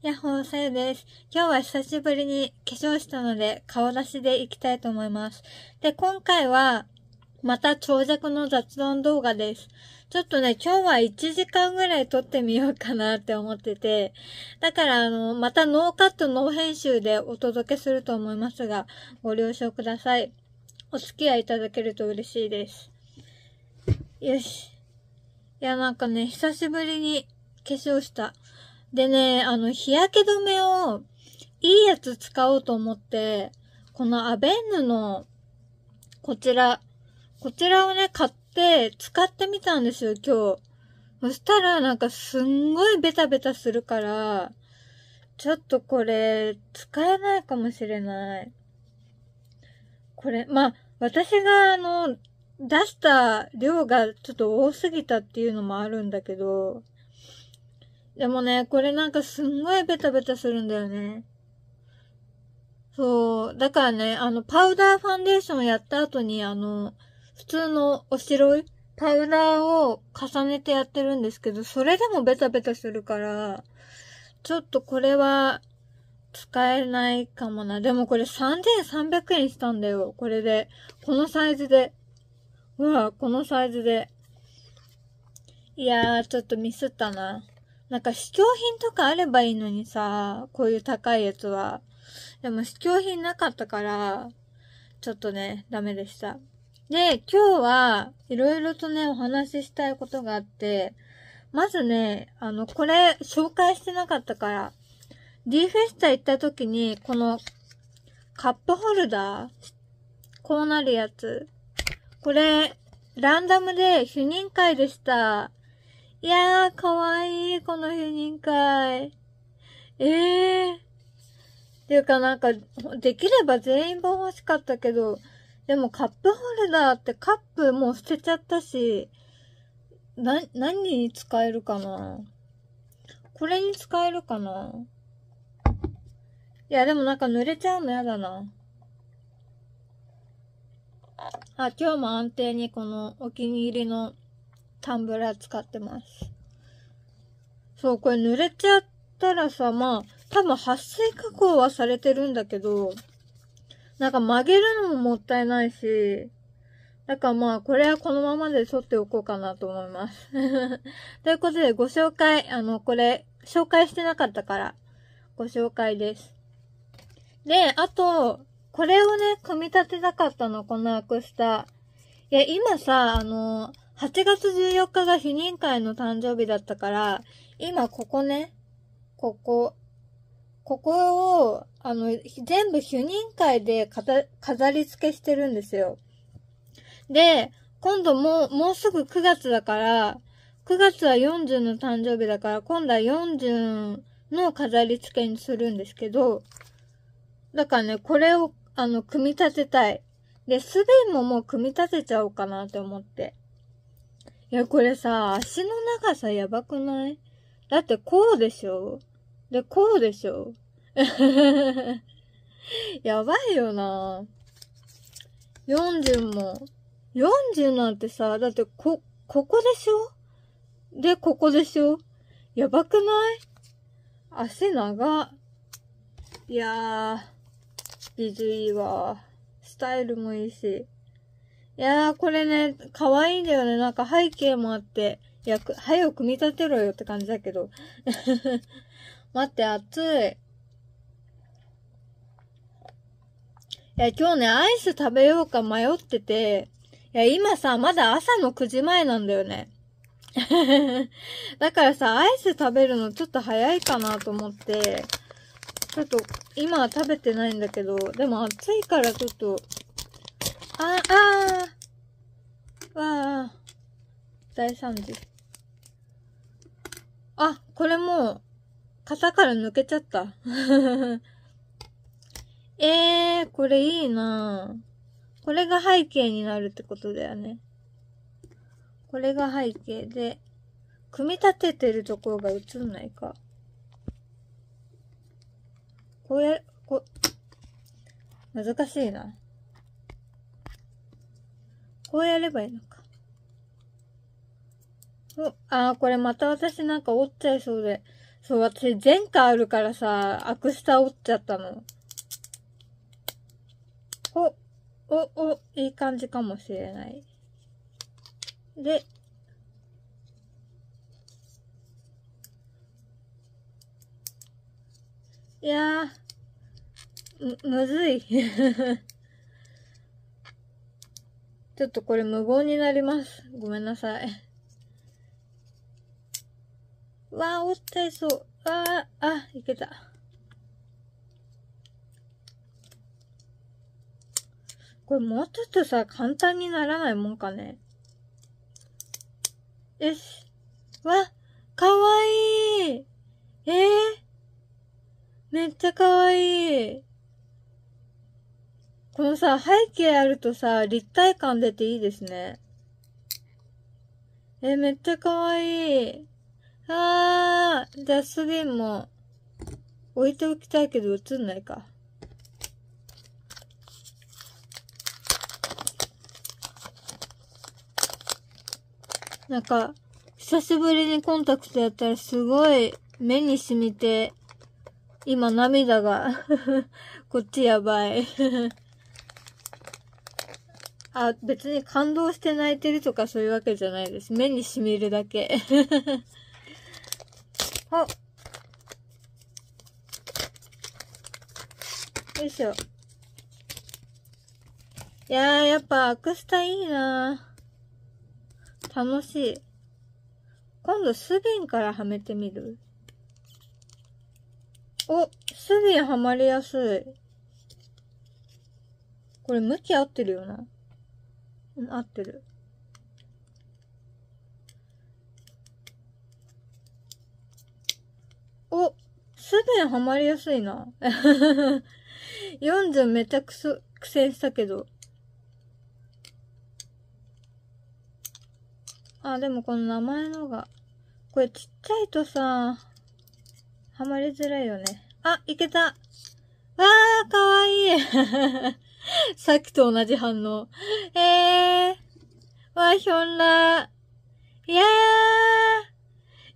やっほー、さゆです。今日は久しぶりに化粧したので、顔出しでいきたいと思います。で、今回は、また長尺の雑談動画です。ちょっとね、今日は1時間ぐらい撮ってみようかなって思ってて、だからあの、またノーカットノー編集でお届けすると思いますが、ご了承ください。お付き合いいただけると嬉しいです。よし。いや、なんかね、久しぶりに化粧した。でね、あの、日焼け止めを、いいやつ使おうと思って、このアベンヌの、こちら、こちらをね、買って使ってみたんですよ、今日。そしたら、なんかすんごいベタベタするから、ちょっとこれ、使えないかもしれない。これ、まあ、私があの、出した量がちょっと多すぎたっていうのもあるんだけど、でもね、これなんかすんごいベタベタするんだよね。そう。だからね、あの、パウダーファンデーションやった後に、あの、普通のお白いパウダーを重ねてやってるんですけど、それでもベタベタするから、ちょっとこれは使えないかもな。でもこれ3300円したんだよ。これで。このサイズで。うわ、このサイズで。いやー、ちょっとミスったな。なんか試供品とかあればいいのにさ、こういう高いやつは。でも試供品なかったから、ちょっとね、ダメでした。で、今日は、いろいろとね、お話ししたいことがあって、まずね、あの、これ、紹介してなかったから、D フェスタ行った時に、この、カップホルダーこうなるやつ。これ、ランダムで主任会でした。いやー、かわいい、この変人会。ええー。っていうかなんか、できれば全員本欲しかったけど、でもカップホルダーってカップもう捨てちゃったし、な、何に使えるかなこれに使えるかないや、でもなんか濡れちゃうの嫌だな。あ、今日も安定にこのお気に入りのタンブラー使ってます。そう、これ濡れちゃったらさ、まあ、多分撥水加工はされてるんだけど、なんか曲げるのももったいないし、だからまあ、これはこのままで取っておこうかなと思います。ということで、ご紹介、あの、これ、紹介してなかったから、ご紹介です。で、あと、これをね、組み立てたかったの、このアクスタ。いや、今さ、あの8月14日が否認会の誕生日だったから、今ここね、ここ、ここを、あの、全部主任会で飾り付けしてるんですよ。で、今度もう、もうすぐ9月だから、9月は40の誕生日だから、今度は40の飾り付けにするんですけど、だからね、これを、あの、組み立てたい。で、すべももう組み立てちゃおうかなって思って。いや、これさ、足の長さやばくないだってこうでしょで、こうでしょ やばいよな40も。40なんてさ、だってこ、ここでしょで、ここでしょやばくない足長。いやー、ビズいいわ。スタイルもいいし。いやー、これね、可愛いんだよね。なんか背景もあって、いや、早く組み立てろよって感じだけど。待って、暑い。いや、今日ね、アイス食べようか迷ってて、いや、今さ、まだ朝の9時前なんだよね。だからさ、アイス食べるのちょっと早いかなと思って、ちょっと、今は食べてないんだけど、でも暑いからちょっと、あああわあ大惨事。あ、これもう、型から抜けちゃった。え えー、これいいなこれが背景になるってことだよね。これが背景で、組み立ててるところが映んないか。こうや、こ、難しいな。こうやればいいのか。お、あー、これまた私なんか折っちゃいそうで。そう、私前科あるからさ、アクスタ折っちゃったの。お、お、お、いい感じかもしれない。で、いやー、む、むずい。ちょっとこれ無言になります。ごめんなさい。わあ、落ちちゃいそう。ああ、あ、いけた。これもうちょっとさ、簡単にならないもんかね。よし。わ、かわいい。えー、めっちゃかわいい。このさ、背景あるとさ、立体感出ていいですね。え、めっちゃかわいい。あー、じゃあスリンも置いておきたいけど映んないか。なんか、久しぶりにコンタクトやったらすごい目に染みて、今涙が こっちやばいあ、別に感動して泣いてるとかそういうわけじゃないです。目に染みるだけ。あよいしょ。いやー、やっぱアクスタいいな楽しい。今度スビンからはめてみるお、スビンはまりやすい。これ向き合ってるよな。うん、合ってる。おすぐにはまりやすいな。40 めちゃくそ苦戦したけど。あ、でもこの名前のが。これちっちゃいとさ、はまりづらいよね。あ、いけたわー、かわいい さっきと同じ反応。えー、わひょんら。いや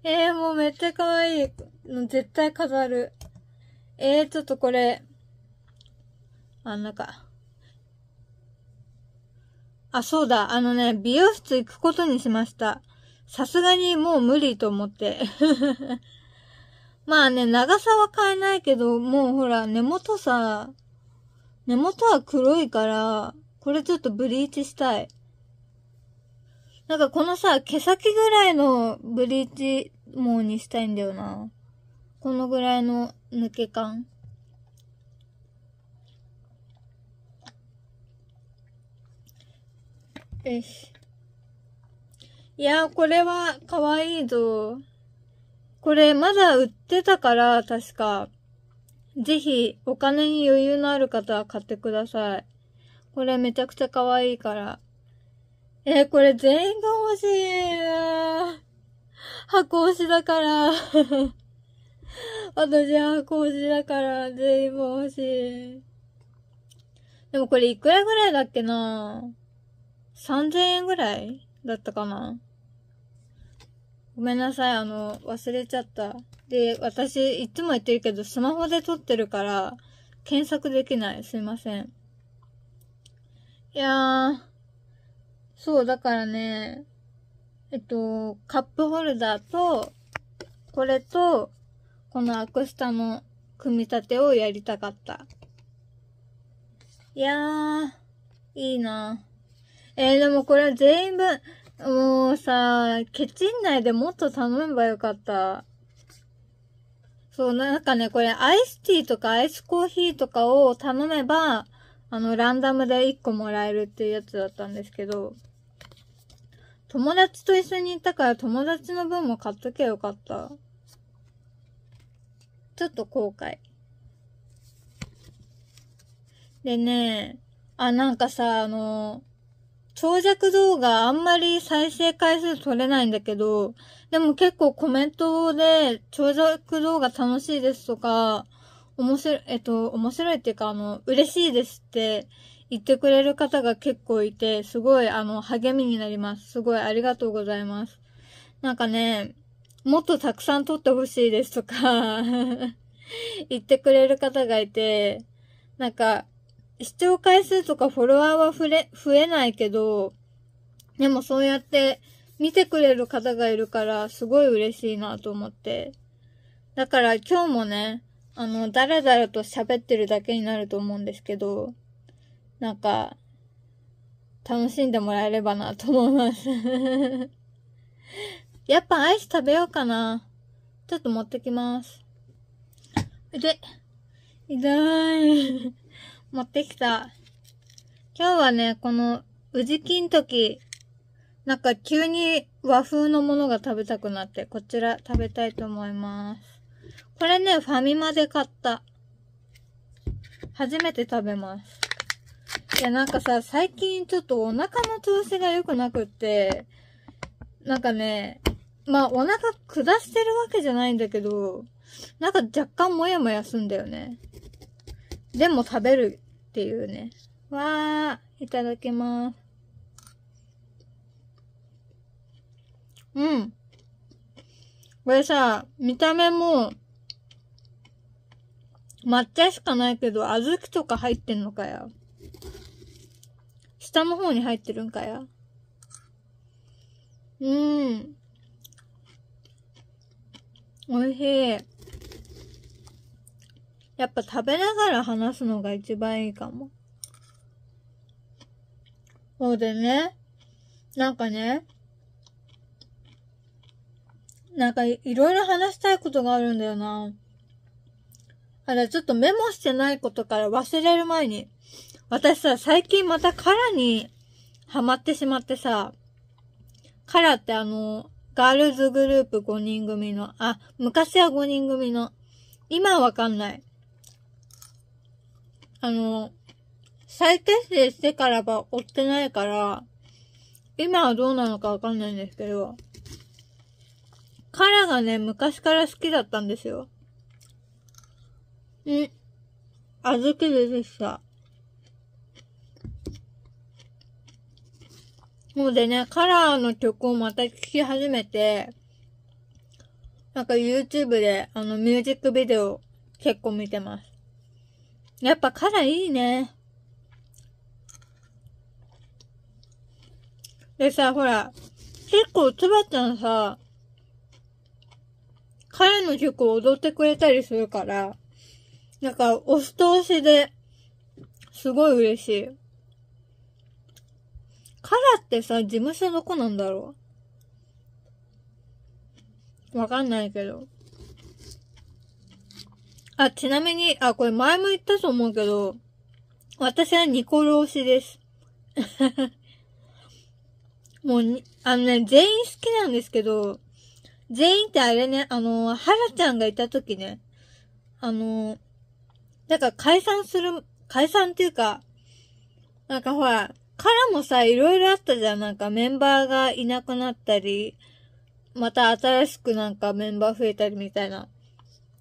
ー。えー、もうめっちゃ可愛い。絶対飾る。えー、ちょっとこれ。あんか。あ、そうだ。あのね、美容室行くことにしました。さすがにもう無理と思って。まあね、長さは変えないけど、もうほら、根元さ、根元は黒いから、これちょっとブリーチしたい。なんかこのさ、毛先ぐらいのブリーチ毛にしたいんだよな。このぐらいの抜け感。よし。いやこれは可愛いぞ。これまだ売ってたから、確か。ぜひ、お金に余裕のある方は買ってください。これめちゃくちゃ可愛いから。えー、これ全員が欲しい。箱推しだから 私は箱推しだから、全員も欲しい。でもこれいくらぐらいだっけな ?3000 円ぐらいだったかなごめんなさい、あの、忘れちゃった。で、私、いつも言ってるけど、スマホで撮ってるから、検索できない。すいません。いやー、そう、だからね、えっと、カップホルダーと、これと、このアクスタの組み立てをやりたかった。いやー、いいなえー、でもこれ全員分、もうさ、ケチン内でもっと頼めばよかった。そう、なんかね、これアイスティーとかアイスコーヒーとかを頼めば、あの、ランダムで1個もらえるっていうやつだったんですけど、友達と一緒に行ったから友達の分も買っとけよかった。ちょっと後悔。でね、あ、なんかさ、あの、長尺動画あんまり再生回数取れないんだけど、でも結構コメントで長尺動画楽しいですとか、面白い、えっと、面白いっていうか、あの、嬉しいですって言ってくれる方が結構いて、すごい、あの、励みになります。すごいありがとうございます。なんかね、もっとたくさん撮ってほしいですとか 言ってくれる方がいて、なんか、視聴回数とかフォロワーは増え、増えないけど、でもそうやって見てくれる方がいるから、すごい嬉しいなと思って。だから今日もね、あの、だらだらと喋ってるだけになると思うんですけど、なんか、楽しんでもらえればなと思います やっぱアイス食べようかな。ちょっと持ってきます。で、痛い。持ってきた。今日はね、この、宇治金時、なんか急に和風のものが食べたくなって、こちら食べたいと思います。これね、ファミマで買った。初めて食べます。いや、なんかさ、最近ちょっとお腹の調子が良くなくって、なんかね、まあお腹下してるわけじゃないんだけど、なんか若干もやもやすんだよね。でも食べる。っていうね。わー、いただきます。うん。これさ、見た目も、抹茶しかないけど、小豆とか入ってんのかや。下の方に入ってるんかや。うーん。美味しい。やっぱ食べながら話すのが一番いいかも。そうでね、なんかね、なんかいろいろ話したいことがあるんだよな。あれ、ちょっとメモしてないことから忘れる前に、私さ、最近またカラにハマってしまってさ、カラってあの、ガールズグループ5人組の、あ、昔は5人組の、今はわかんない。あの、再結成してからは追ってないから、今はどうなのかわかんないんですけど、カラがね、昔から好きだったんですよ。ん、あずき出てきた。もうでね、カラーの曲をまた聴き始めて、なんか YouTube であのミュージックビデオ結構見てます。やっぱカラいいね。でさ、ほら、結構つばちゃんさ、彼の曲を踊ってくれたりするから、なんか、押し通しで、すごい嬉しい。カラってさ、事務所どこなんだろうわかんないけど。あ、ちなみに、あ、これ前も言ったと思うけど、私はニコル推しです。もうあのね、全員好きなんですけど、全員ってあれね、あの、ハラちゃんがいた時ね、あの、だから解散する、解散っていうか、なんかほら、からもさ、いろいろあったじゃん。なんかメンバーがいなくなったり、また新しくなんかメンバー増えたりみたいな。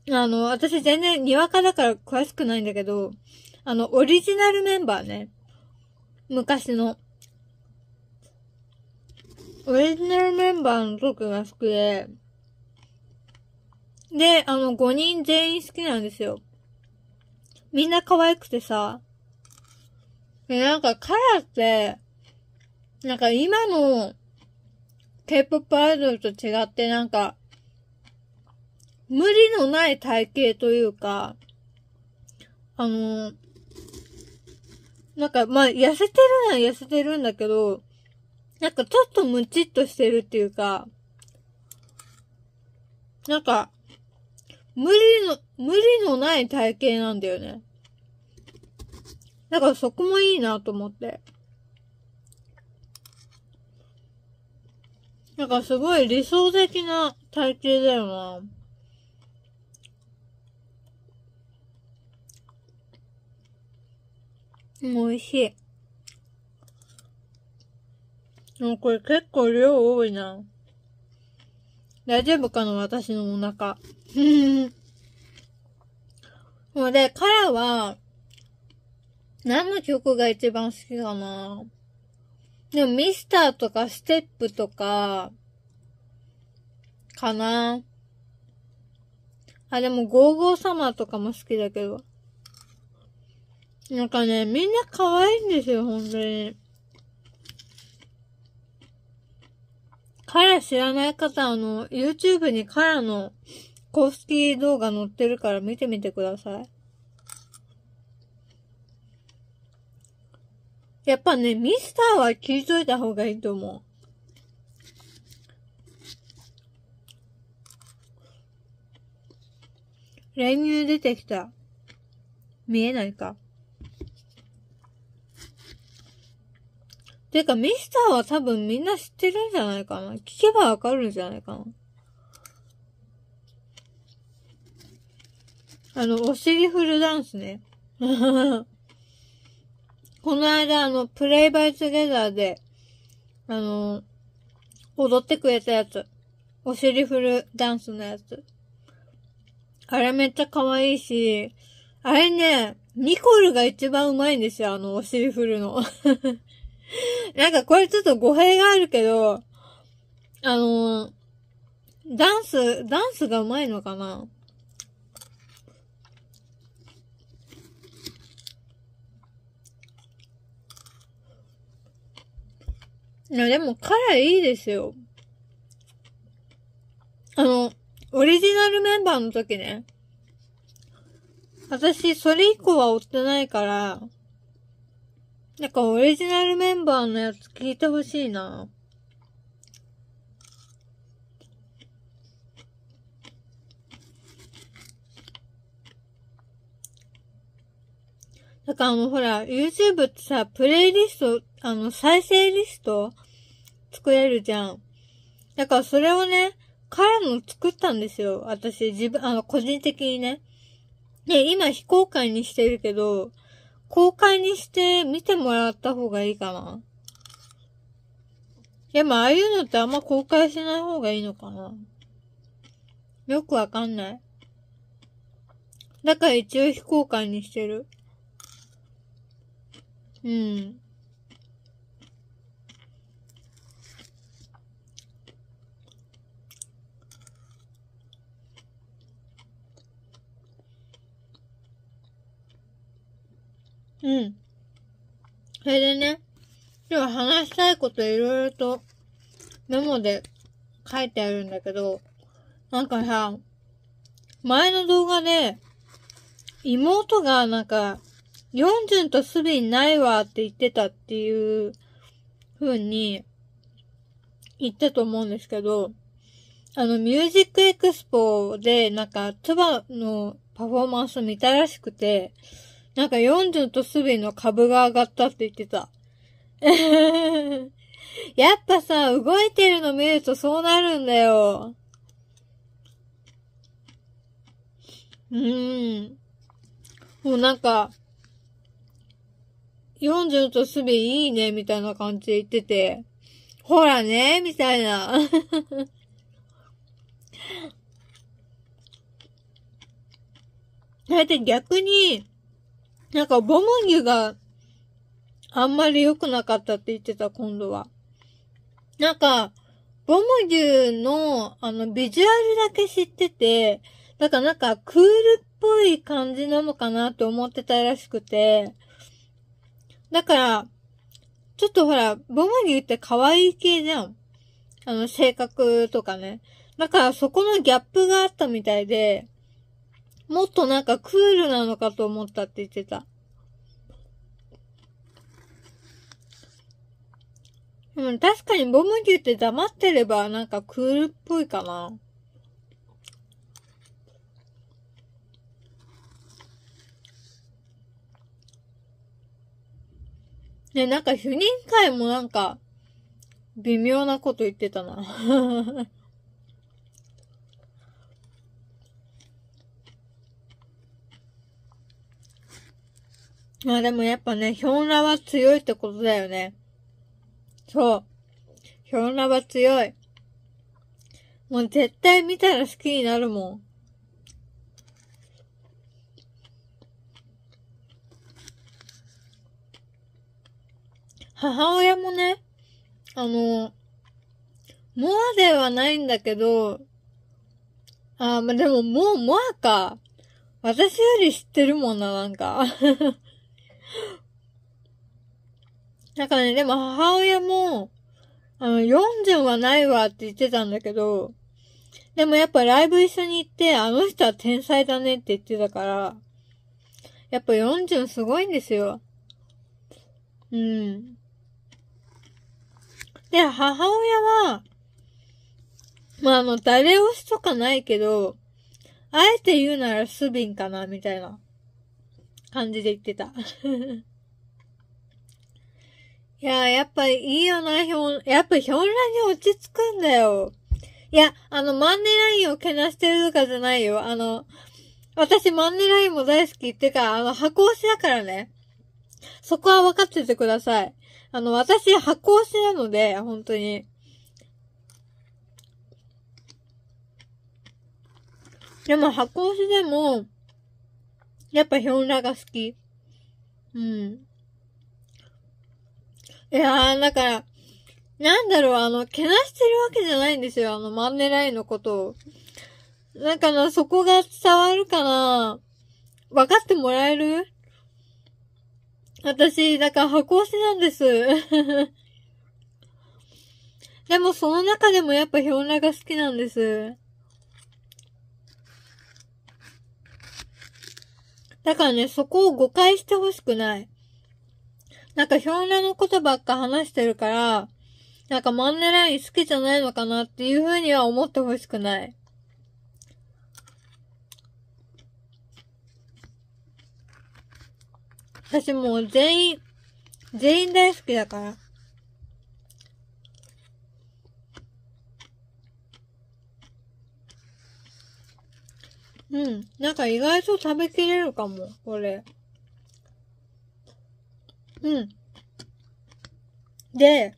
あの、私全然にわかだから詳しくないんだけど、あの、オリジナルメンバーね。昔の。オリジナルメンバーの曲が好きで、で、あの、5人全員好きなんですよ。みんな可愛くてさ、で、なんかカラって、なんか今の K-POP アイドルと違ってなんか、無理のない体型というか、あの、なんか、まあ、痩せてるのは痩せてるんだけど、なんかちょっとムチっとしてるっていうか、なんか、無理の、無理のない体型なんだよね。だからそこもいいなと思って。なんかすごい理想的な体型だよな。美味しい。もうこれ結構量多いな。大丈夫かな私のお腹。も うで、カラは、何の曲が一番好きかなでも、ミスターとか、ステップとか、かなあ、でも、ゴーゴーサマーとかも好きだけど。なんかね、みんな可愛いんですよ、本当に。カラ知らない方、あの、YouTube にカラの公式動画載ってるから見てみてください。やっぱね、ミスターは聞いといた方がいいと思う。練乳出てきた。見えないか。てか、ミスターは多分みんな知ってるんじゃないかな。聞けばわかるんじゃないかな。あの、お尻フルダンスね。この間、あの、プレイバイトゲザーで、あの、踊ってくれたやつ。お尻フルダンスのやつ。あれめっちゃ可愛いし、あれね、ニコルが一番うまいんですよ、あの、お尻フルの。なんかこれちょっと語弊があるけど、あのー、ダンス、ダンスが上手いのかないや、でも彼いいですよ。あの、オリジナルメンバーの時ね。私、それ以降は追ってないから、なんかオリジナルメンバーのやつ聞いてほしいな。だからあの、ほら、YouTube ってさ、プレイリスト、あの、再生リスト作れるじゃん。だからそれをね、彼も作ったんですよ。私、自分、あの、個人的にね。で、今非公開にしてるけど、公開にして見てもらった方がいいかな。でも、ああいうのってあんま公開しない方がいいのかな。よくわかんない。だから一応非公開にしてる。うん。うん。それでね、今日話したいこといろいろとメモで書いてあるんだけど、なんかさ、前の動画で、妹がなんか、ヨンジュンとスビンないわって言ってたっていう風に言ったと思うんですけど、あの、ミュージックエクスポでなんか、ツバのパフォーマンス見たらしくて、なんか四十とすべの株が上がったって言ってた。やっぱさ、動いてるの見るとそうなるんだよ。うーん。もうなんか、40とすべいいね、みたいな感じで言ってて、ほらね、みたいな。だって逆に、なんか、ボムュがあんまり良くなかったって言ってた、今度は。なんか、ボムュの、あの、ビジュアルだけ知ってて、だからなんか、クールっぽい感じなのかなって思ってたらしくて、だから、ちょっとほら、ボムュって可愛い系じゃん。あの、性格とかね。だから、そこのギャップがあったみたいで、もっとなんかクールなのかと思ったって言ってた。でも確かにボム牛って黙ってればなんかクールっぽいかな。ね、なんか主任会もなんか微妙なこと言ってたな。まあでもやっぱね、ヒョウラは強いってことだよね。そう。ヒョウラは強い。もう絶対見たら好きになるもん。母親もね、あの、モアではないんだけど、あ、ま、でももうモアか。私より知ってるもんな、なんかなんかね、でも母親も、あの、40はないわって言ってたんだけど、でもやっぱライブ一緒に行って、あの人は天才だねって言ってたから、やっぱ40すごいんですよ。うん。で、母親は、まあ、あの、誰推しとかないけど、あえて言うならスビンかな、みたいな。感じで言ってた。いややっぱいいよな、ひょん、やっぱひょんらに落ち着くんだよ。いや、あの、マンネラインをけなしてるとかじゃないよ。あの、私マンネラインも大好きってか、あの、箱推しだからね。そこは分かっててください。あの、私、箱推しなので、本当に。でも、箱推しでも、やっぱヒョンラが好き。うん。いやー、だから、なんだろう、あの、けなしてるわけじゃないんですよ、あの、マンネライのことを。だから、そこが伝わるかな分かってもらえる私、だから箱推しなんです。でも、その中でもやっぱヒョンラが好きなんです。だからね、そこを誤解してほしくない。なんか、ひょうなのことばっか話してるから、なんかマンネライン好きじゃないのかなっていうふうには思ってほしくない。私もう全員、全員大好きだから。うん。なんか意外と食べきれるかも、これ。うん。で、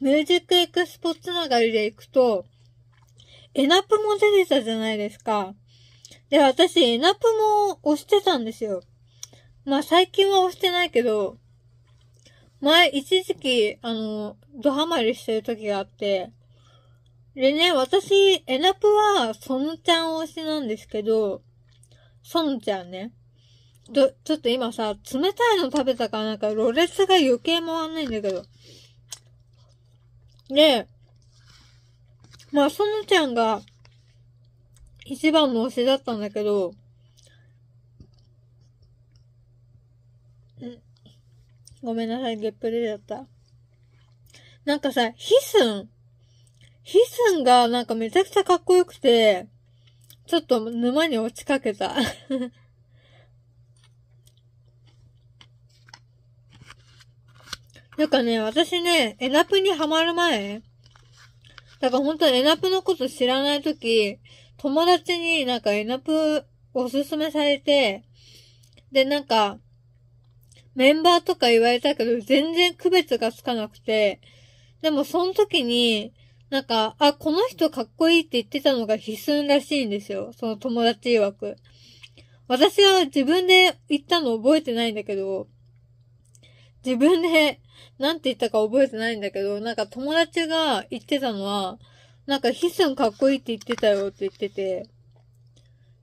ミュージックエクスポつながりで行くと、エナプも出てたじゃないですか。で、私、エナプも押してたんですよ。まあ、最近は押してないけど、前、一時期、あの、ドハマりしてる時があって、でね、私、エナプは、ソノちゃん推しなんですけど、ソノちゃんね。ど、ちょっと今さ、冷たいの食べたからなんか、ロレスが余計回んないんだけど。で、まあ、ソノちゃんが、一番の推しだったんだけど、んごめんなさい、ゲップ出だった。なんかさ、ヒスンヒスンがなんかめちゃくちゃかっこよくて、ちょっと沼に落ちかけた。なんかね、私ね、エナプにハマる前、だから本当にエナプのこと知らないとき、友達になんかエナプおすすめされて、でなんか、メンバーとか言われたけど、全然区別がつかなくて、でもその時に、なんか、あ、この人かっこいいって言ってたのが必須らしいんですよ。その友達曰く。私は自分で言ったの覚えてないんだけど、自分でなんて言ったか覚えてないんだけど、なんか友達が言ってたのは、なんかヒスンかっこいいって言ってたよって言ってて、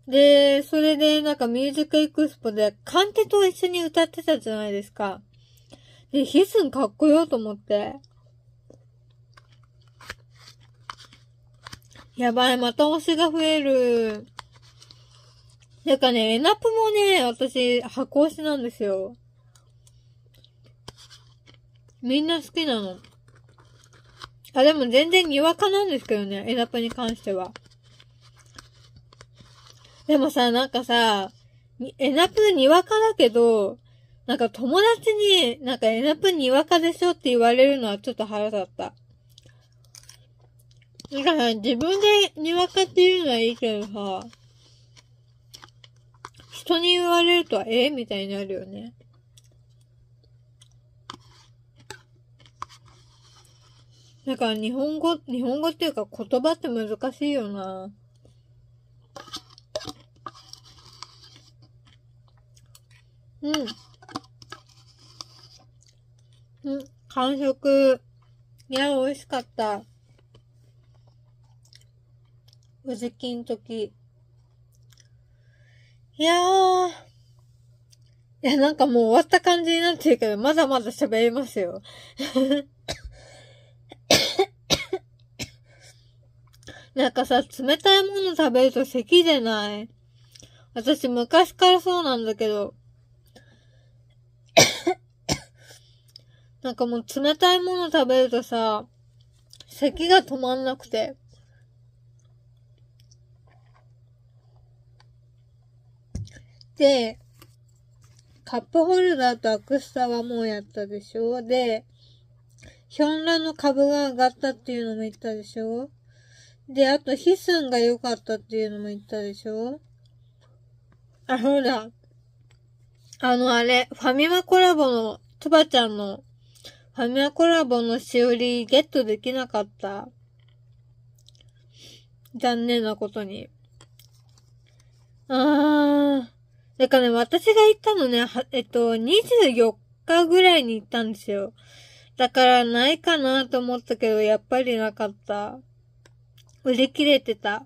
で、それでなんかミュージックエクスポでカンテと一緒に歌ってたじゃないですか。で、ヒスンかっこよと思って。やばい、また推しが増える。なんかね、エナプもね、私、箱推しなんですよ。みんな好きなの。あ、でも全然にわかなんですけどね、エナプに関しては。でもさ、なんかさ、エナプにわかだけど、なんか友達に、なんかエナプにわかでしょって言われるのはちょっと腹立った。だから、自分でにわかって言うのはいいけどさ、人に言われると、ええみたいになるよね。だから日本語、日本語っていうか言葉って難しいよな。うん。うん、完食。いや、美味しかった。うずき時。いやー。いや、なんかもう終わった感じになってるけど、まだまだ喋りますよ。なんかさ、冷たいもの食べると咳出ない。私昔からそうなんだけど。なんかもう冷たいもの食べるとさ、咳が止まんなくて。で、カップホルダーとアクスタはもうやったでしょで、ヒョンラの株が上がったっていうのも言ったでしょで、あと、ヒスンが良かったっていうのも言ったでしょあ、ほら。あの、あれ、ファミマコラボの、トバちゃんの、ファミマコラボのしおりゲットできなかった。残念なことに。あー。だから、ね、私が行ったのね、えっと、24日ぐらいに行ったんですよ。だからないかなと思ったけど、やっぱりなかった。売り切れてた。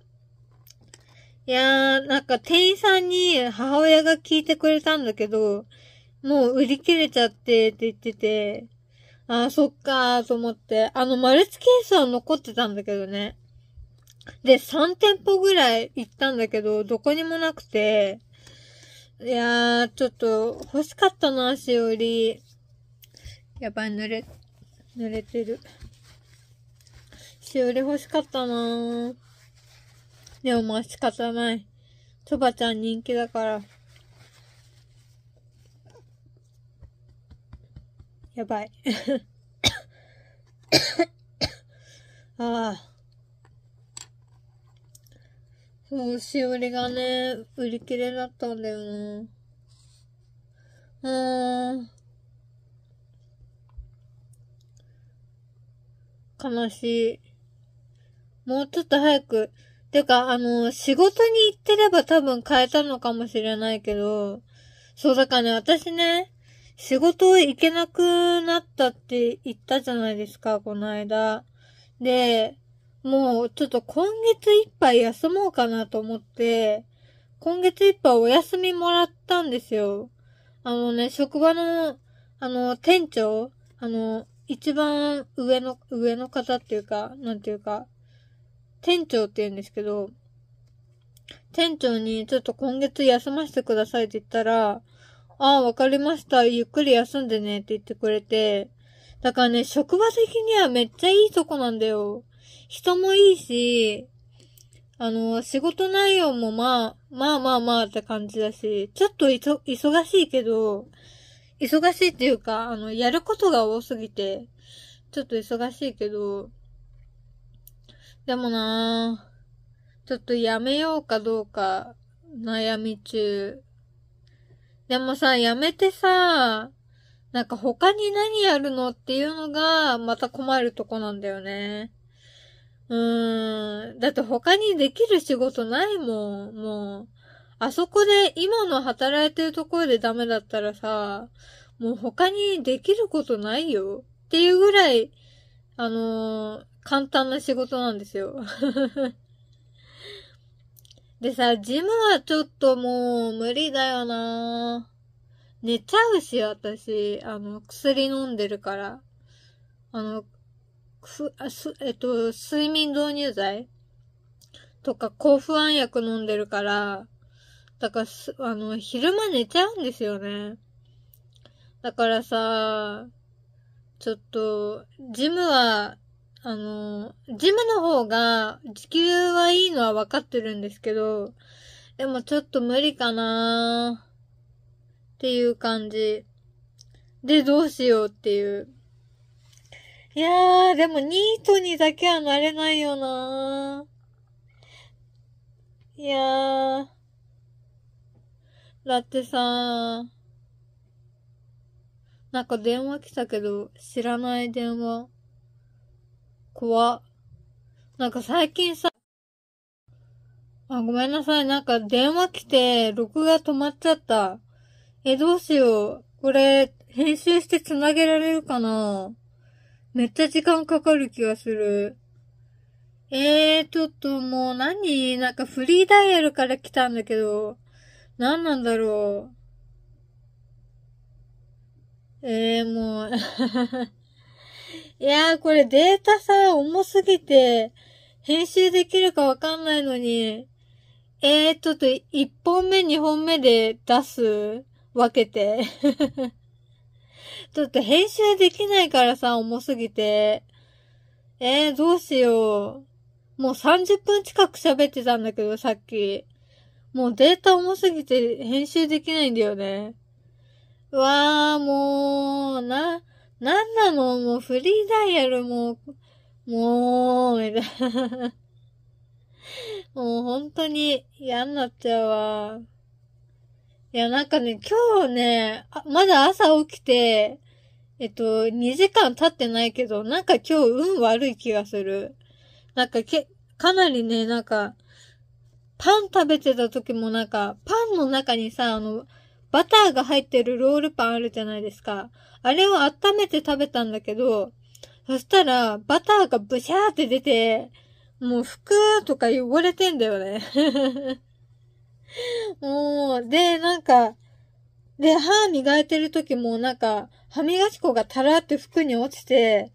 いやー、なんか店員さんに母親が聞いてくれたんだけど、もう売り切れちゃってって言ってて、ああ、そっかーと思って、あのマルチケースは残ってたんだけどね。で、3店舗ぐらい行ったんだけど、どこにもなくて、いやー、ちょっと欲しかったな、しおり。やばい、濡れ、濡れてる。しおり欲しかったなでもまあ仕方ない。とばちゃん人気だから。やばい。ああ。そう、しおりがね、売り切れだったんだよね。うーん。悲しい。もうちょっと早く。てか、あの、仕事に行ってれば多分変えたのかもしれないけど、そうだからね、私ね、仕事行けなくなったって言ったじゃないですか、この間。で、もうちょっと今月いっぱい休もうかなと思って、今月いっぱいお休みもらったんですよ。あのね、職場の、あの、店長、あの、一番上の、上の方っていうか、なんていうか、店長って言うんですけど、店長にちょっと今月休ませてくださいって言ったら、ああ、わかりました。ゆっくり休んでねって言ってくれて、だからね、職場的にはめっちゃいいとこなんだよ。人もいいし、あの、仕事内容もまあ、まあまあまあって感じだし、ちょっといそ、忙しいけど、忙しいっていうか、あの、やることが多すぎて、ちょっと忙しいけど、でもなぁ、ちょっとやめようかどうか、悩み中。でもさ、やめてさ、なんか他に何やるのっていうのが、また困るとこなんだよね。うーん。だって他にできる仕事ないもん、もう。あそこで今の働いてるところでダメだったらさ、もう他にできることないよ。っていうぐらい、あのー、簡単な仕事なんですよ。でさ、ジムはちょっともう無理だよな寝ちゃうし、私。あの、薬飲んでるから。あの、ふあすえっと、睡眠導入剤とか抗不安薬飲んでるから、だからす、あの、昼間寝ちゃうんですよね。だからさ、ちょっと、ジムは、あの、ジムの方が、地球はいいのは分かってるんですけど、でもちょっと無理かなーっていう感じ。で、どうしようっていう。いやー、でもニートにだけはなれないよなー。いやー。だってさー、なんか電話来たけど、知らない電話。怖なんか最近さ、あ、ごめんなさい。なんか電話来て、録画止まっちゃった。え、どうしよう。これ、編集して繋げられるかなめっちゃ時間かかる気がする。ええー、ちょっともう何なんかフリーダイヤルから来たんだけど、何なんだろう。ええー、もう いやー、これデータさ、重すぎて、編集できるかわかんないのに、ええー、ちょっと1本目2本目で出す分けてちょっと編集できないからさ、重すぎて。えー、どうしよう。もう30分近く喋ってたんだけど、さっき。もうデータ重すぎて編集できないんだよね。うわー、もう、な、なんなのもうフリーダイヤルもう、もう、みたいな。もう本当に嫌になっちゃうわ。いや、なんかね、今日ね、まだ朝起きて、えっと、2時間経ってないけど、なんか今日運悪い気がする。なんかけ、かなりね、なんか、パン食べてた時もなんか、パンの中にさ、あの、バターが入ってるロールパンあるじゃないですか。あれを温めて食べたんだけど、そしたら、バターがブシャーって出て、もう服とか汚れてんだよね もう、で、なんか、で、歯磨いてる時もなんか、歯磨き粉がたらって服に落ちて、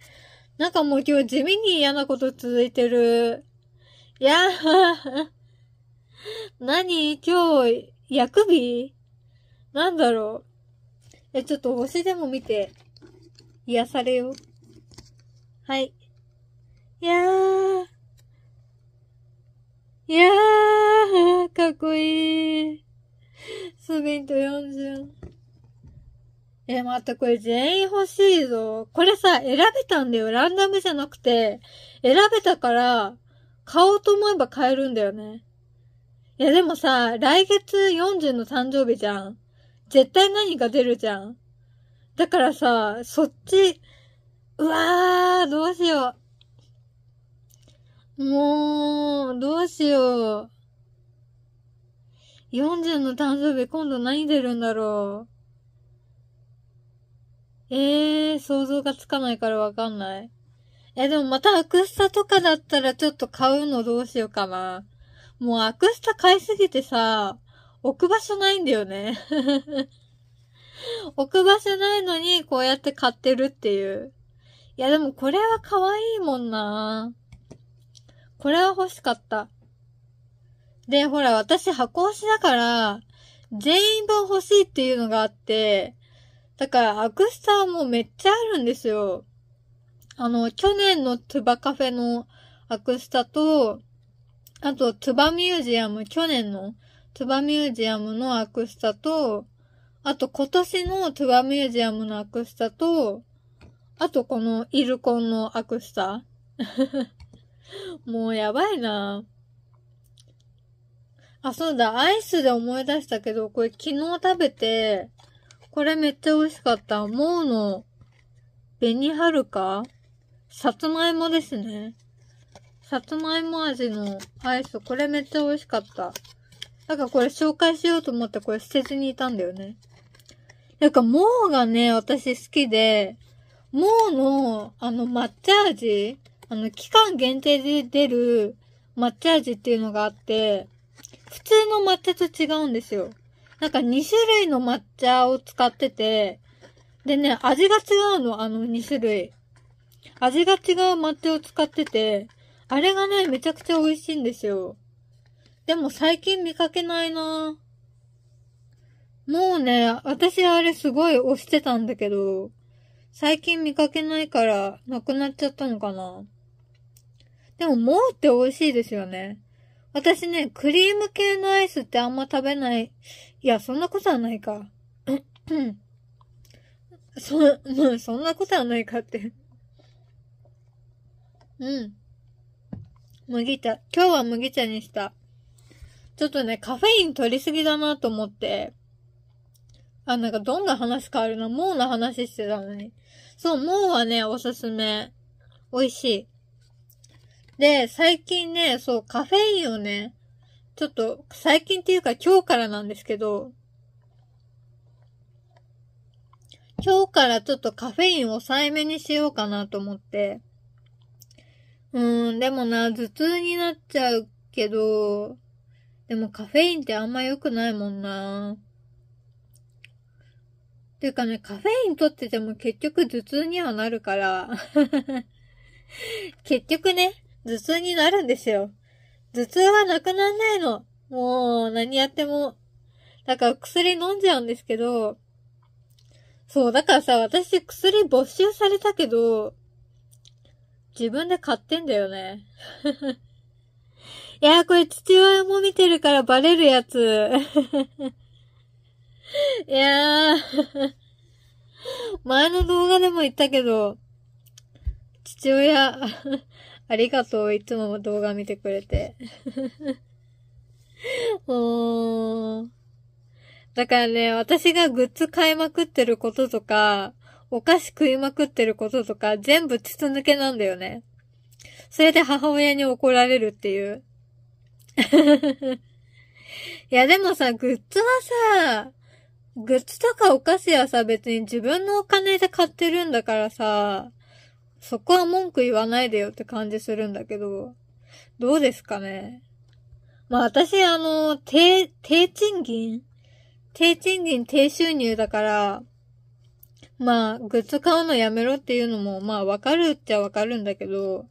なんかもう今日地味に嫌なこと続いてる。いやー 何今日、薬日なんだろう。え、ちょっと星でも見て、癒されよ。はい。いやー。いやー。かっこいい。スみンと40。え、またこれ全員欲しいぞ。これさ、選べたんだよ。ランダムじゃなくて、選べたから、買おうと思えば買えるんだよね。いやでもさ、来月40の誕生日じゃん。絶対何か出るじゃん。だからさ、そっち、うわー、どうしよう。もう、どうしよう。40の誕生日今度何出るんだろう。ええー、想像がつかないからわかんない。え、でもまたアクスタとかだったらちょっと買うのどうしようかな。もうアクスタ買いすぎてさ、置く場所ないんだよね。置く場所ないのにこうやって買ってるっていう。いやでもこれは可愛いもんな。これは欲しかった。で、ほら、私箱推しだから、全員分欲しいっていうのがあって、だからアクスタはもうめっちゃあるんですよ。あの、去年のツバカフェのアクスタと、あと、ツバミュージアム、去年のツバミュージアムのアクスタと、あと今年のツバミュージアムのアクスタと、あとこのイルコンのアクスタ もうやばいなぁ。あ、そうだ、アイスで思い出したけど、これ昨日食べて、これめっちゃ美味しかった。もうの、紅はるかさつまいもですね。さつまいも味のアイス、これめっちゃ美味しかった。なんかこれ紹介しようと思ってこれ捨てずにいたんだよね。なんか、もうがね、私好きで、もうの、あの、抹茶味あの、期間限定で出る抹茶味っていうのがあって、普通の抹茶と違うんですよ。なんか2種類の抹茶を使ってて、でね、味が違うの、あの2種類。味が違う抹茶を使ってて、あれがね、めちゃくちゃ美味しいんですよ。でも最近見かけないなもうね、私あれすごい押してたんだけど、最近見かけないからなくなっちゃったのかな。でも、もうって美味しいですよね。私ね、クリーム系のアイスってあんま食べない。いや、そんなことはないか。そ、も うそんなことはないかってうん。麦茶。今日は麦茶にした。ちょっとね、カフェイン取りすぎだなと思って。あ、なんかどんな話変わるな。もうの話してたのに。そう、もうはね、おすすめ。美味しい。で、最近ね、そう、カフェインをね、ちょっと、最近っていうか今日からなんですけど、今日からちょっとカフェインを抑えめにしようかなと思って。うん、でもな、頭痛になっちゃうけど、でもカフェインってあんま良くないもんな。ていうかね、カフェイン取ってても結局頭痛にはなるから。結局ね、頭痛になるんですよ。頭痛はなくなんないの。もう、何やっても。だから薬飲んじゃうんですけど、そう、だからさ、私薬没収されたけど、自分で買ってんだよね。いやー、これ父親も見てるからバレるやつ。いやー前の動画でも言ったけど、父親 ありがとう。いつも動画見てくれて。もう、だからね、私がグッズ買いまくってることとか、お菓子食いまくってることとか、全部筒抜けなんだよね。それで母親に怒られるっていう。いや、でもさ、グッズはさ、グッズとかお菓子はさ、別に自分のお金で買ってるんだからさ、そこは文句言わないでよって感じするんだけど、どうですかね。まあ私、あの、低、低賃金低賃金低収入だから、まあ、グッズ買うのやめろっていうのも、まあ、わかるっちゃわかるんだけど、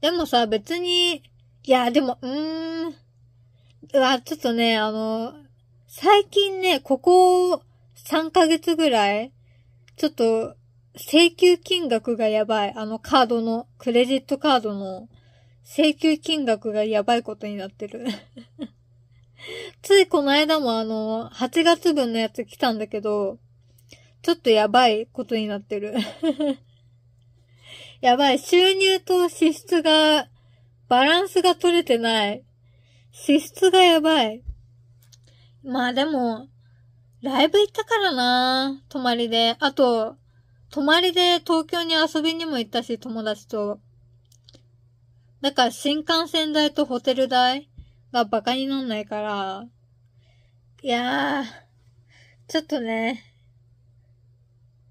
でもさ、別に、いや、でも、うーん、うわ、ちょっとね、あの、最近ね、ここ3ヶ月ぐらい、ちょっと、請求金額がやばい。あのカードの、クレジットカードの請求金額がやばいことになってる ついこの間もあの、8月分のやつ来たんだけど、ちょっとやばいことになってる やばい。収入と支出が、バランスが取れてない。支出がやばい。まあでも、ライブ行ったからな泊まりで。あと、泊まりで東京に遊びにも行ったし、友達と。だから新幹線代とホテル代がバカになんないから、いやー、ちょっとね。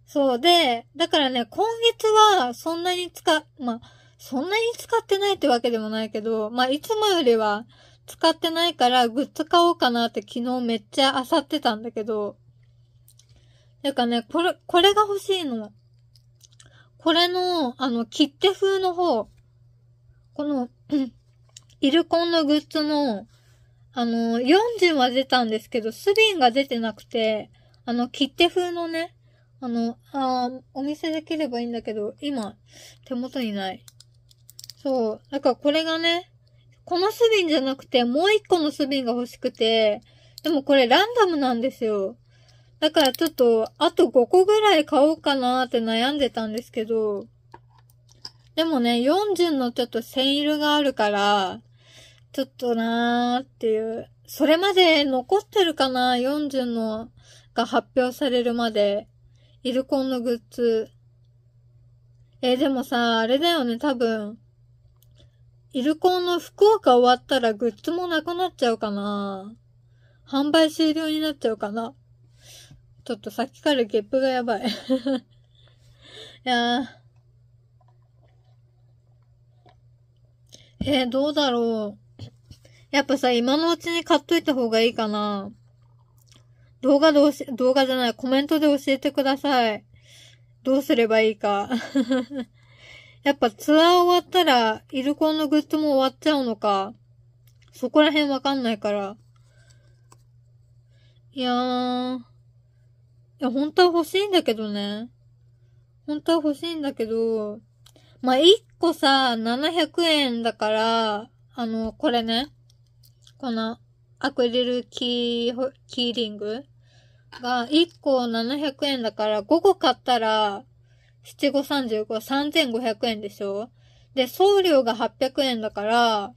そうで、だからね、今月はそんなに使、まあ、そんなに使ってないってわけでもないけど、まあ、いつもよりは使ってないからグッズ買おうかなって昨日めっちゃ漁ってたんだけど、なんかね、これ、これが欲しいの。これの、あの、切手風の方。この、イルコンのグッズの、あの、40は出たんですけど、スビンが出てなくて、あの、切手風のね、あの、あお見せできればいいんだけど、今、手元にない。そう。だからこれがね、このスビンじゃなくて、もう一個のスビンが欲しくて、でもこれランダムなんですよ。だからちょっと、あと5個ぐらい買おうかなって悩んでたんですけど、でもね、40のちょっとセイルがあるから、ちょっとなーっていう。それまで残ってるかな ?40 のが発表されるまで。イルコンのグッズ。えー、でもさ、あれだよね、多分。イルコンの福岡終わったらグッズもなくなっちゃうかな販売終了になっちゃうかなちょっとさっきからゲップがやばい いやー。えー、どうだろう。やっぱさ、今のうちに買っといた方がいいかな。動画で教え、動画じゃない、コメントで教えてください。どうすればいいか やっぱツアー終わったら、イルコンのグッズも終わっちゃうのか。そこら辺わかんないから。いやー。いや、本当は欲しいんだけどね。本当は欲しいんだけど、まあ、1個さ、700円だから、あの、これね、このアクリルキー、キーリングが1個700円だから5個買ったら7 5 35、3500円でしょで、送料が800円だから、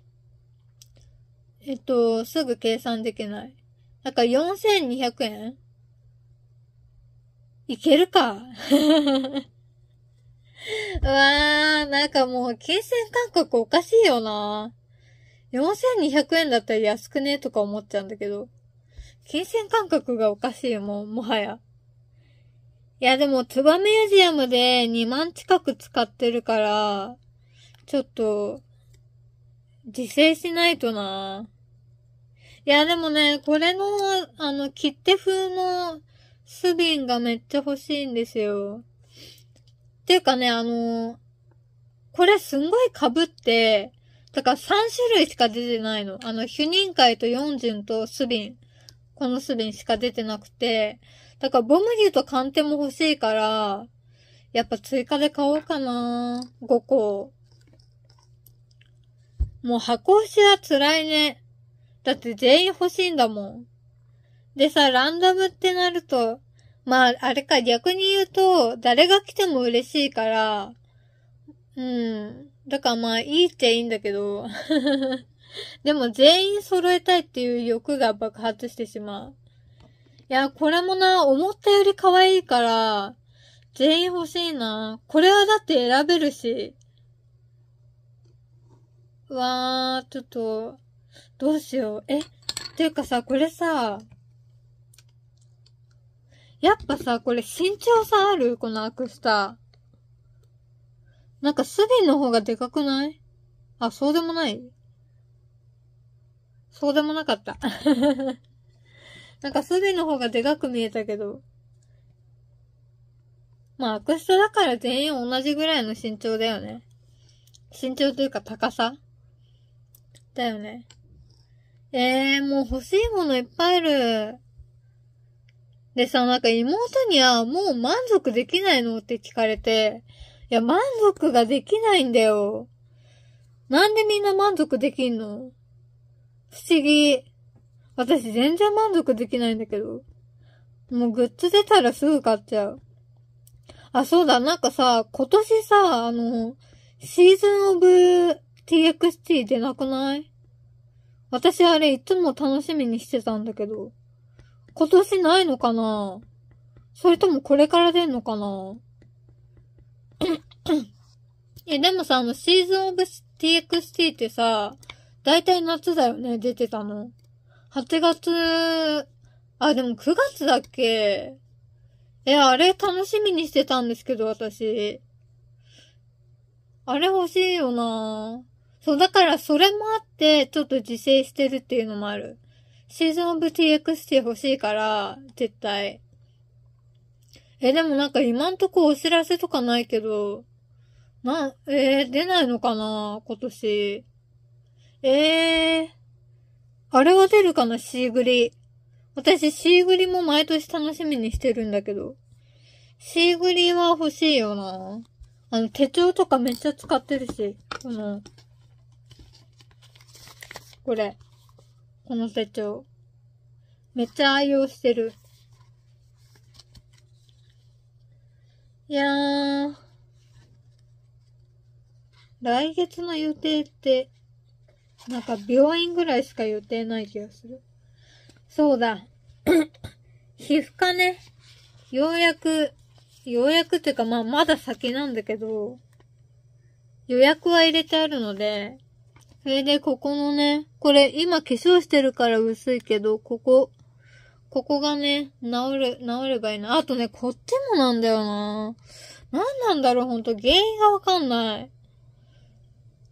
えっと、すぐ計算できない。だから4200円いけるか うわー、なんかもう、金銭感覚おかしいよな。4200円だったら安くねとか思っちゃうんだけど。金銭感覚がおかしいよ、もう、もはや。いや、でも、ツバミュージアムで2万近く使ってるから、ちょっと、自制しないとな。いや、でもね、これの、あの、切手風のスビンがめっちゃ欲しいんですよ。っていうかね、あの、これすんごい被って、だから3種類しか出てないの。あの、ヒュニンカイとヨンジュンとスビン。このスビンしか出てなくて。だからボムギュと寒天も欲しいから、やっぱ追加で買おうかな5個。もう箱押しは辛いね。だって全員欲しいんだもん。でさ、ランダムってなると、まあ、あれか、逆に言うと、誰が来ても嬉しいから、うん。だからまあ、いいっちゃいいんだけど、でも全員揃えたいっていう欲が爆発してしまう。いや、これもな、思ったより可愛いから、全員欲しいな。これはだって選べるし。うわー、ちょっと、どうしよう。え、っていうかさ、これさ、やっぱさ、これ身長差あるこのアクスター。なんかスビンの方がでかくないあ、そうでもないそうでもなかった。なんかスビンの方がでかく見えたけど。まあ、アクスタだから全員同じぐらいの身長だよね。身長というか高さだよね。ええー、もう欲しいものいっぱいある。で、そのなんか妹にはもう満足できないのって聞かれて、いや、満足ができないんだよ。なんでみんな満足できんの不思議。私全然満足できないんだけど。もうグッズ出たらすぐ買っちゃう。あ、そうだ、なんかさ、今年さ、あの、シーズンオブ TXT 出なくない私あれいつも楽しみにしてたんだけど。今年ないのかなそれともこれから出んのかな え、でもさ、あの、シーズンオブ TXT ってさ、だいたい夏だよね、出てたの。8月、あ、でも9月だっけえ、あれ楽しみにしてたんですけど、私。あれ欲しいよなそう、だからそれもあって、ちょっと自制してるっていうのもある。シーズンオブ TXT 欲しいから、絶対。え、でもなんか今んとこお知らせとかないけど、な、えー、出ないのかな今年。えー、あれは出るかなシーグリ。私、シーグリも毎年楽しみにしてるんだけど。シーグリは欲しいよな。あの、手帳とかめっちゃ使ってるし、この、これ。この手帳。めっちゃ愛用してる。いやー。来月の予定って、なんか病院ぐらいしか予定ない気がする。そうだ。皮膚科ね。ようやく、ようやくっていうかまあまだ先なんだけど、予約は入れてあるので、それで、ここのね、これ、今化粧してるから薄いけど、ここ、ここがね、治る、治ればいいな。あとね、こっちもなんだよな。何なんだろう、ほんと。原因がわかんない。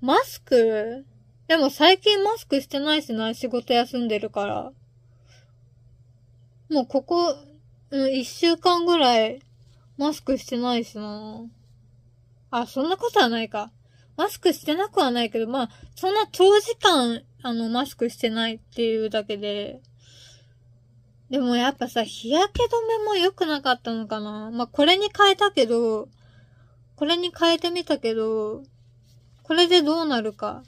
マスクでも最近マスクしてないしな、仕事休んでるから。もうここ、うん、一週間ぐらい、マスクしてないしな。あ、そんなことはないか。マスクしてなくはないけど、まあ、そんな長時間、あの、マスクしてないっていうだけで、でもやっぱさ、日焼け止めも良くなかったのかな。まあ、これに変えたけど、これに変えてみたけど、これでどうなるか。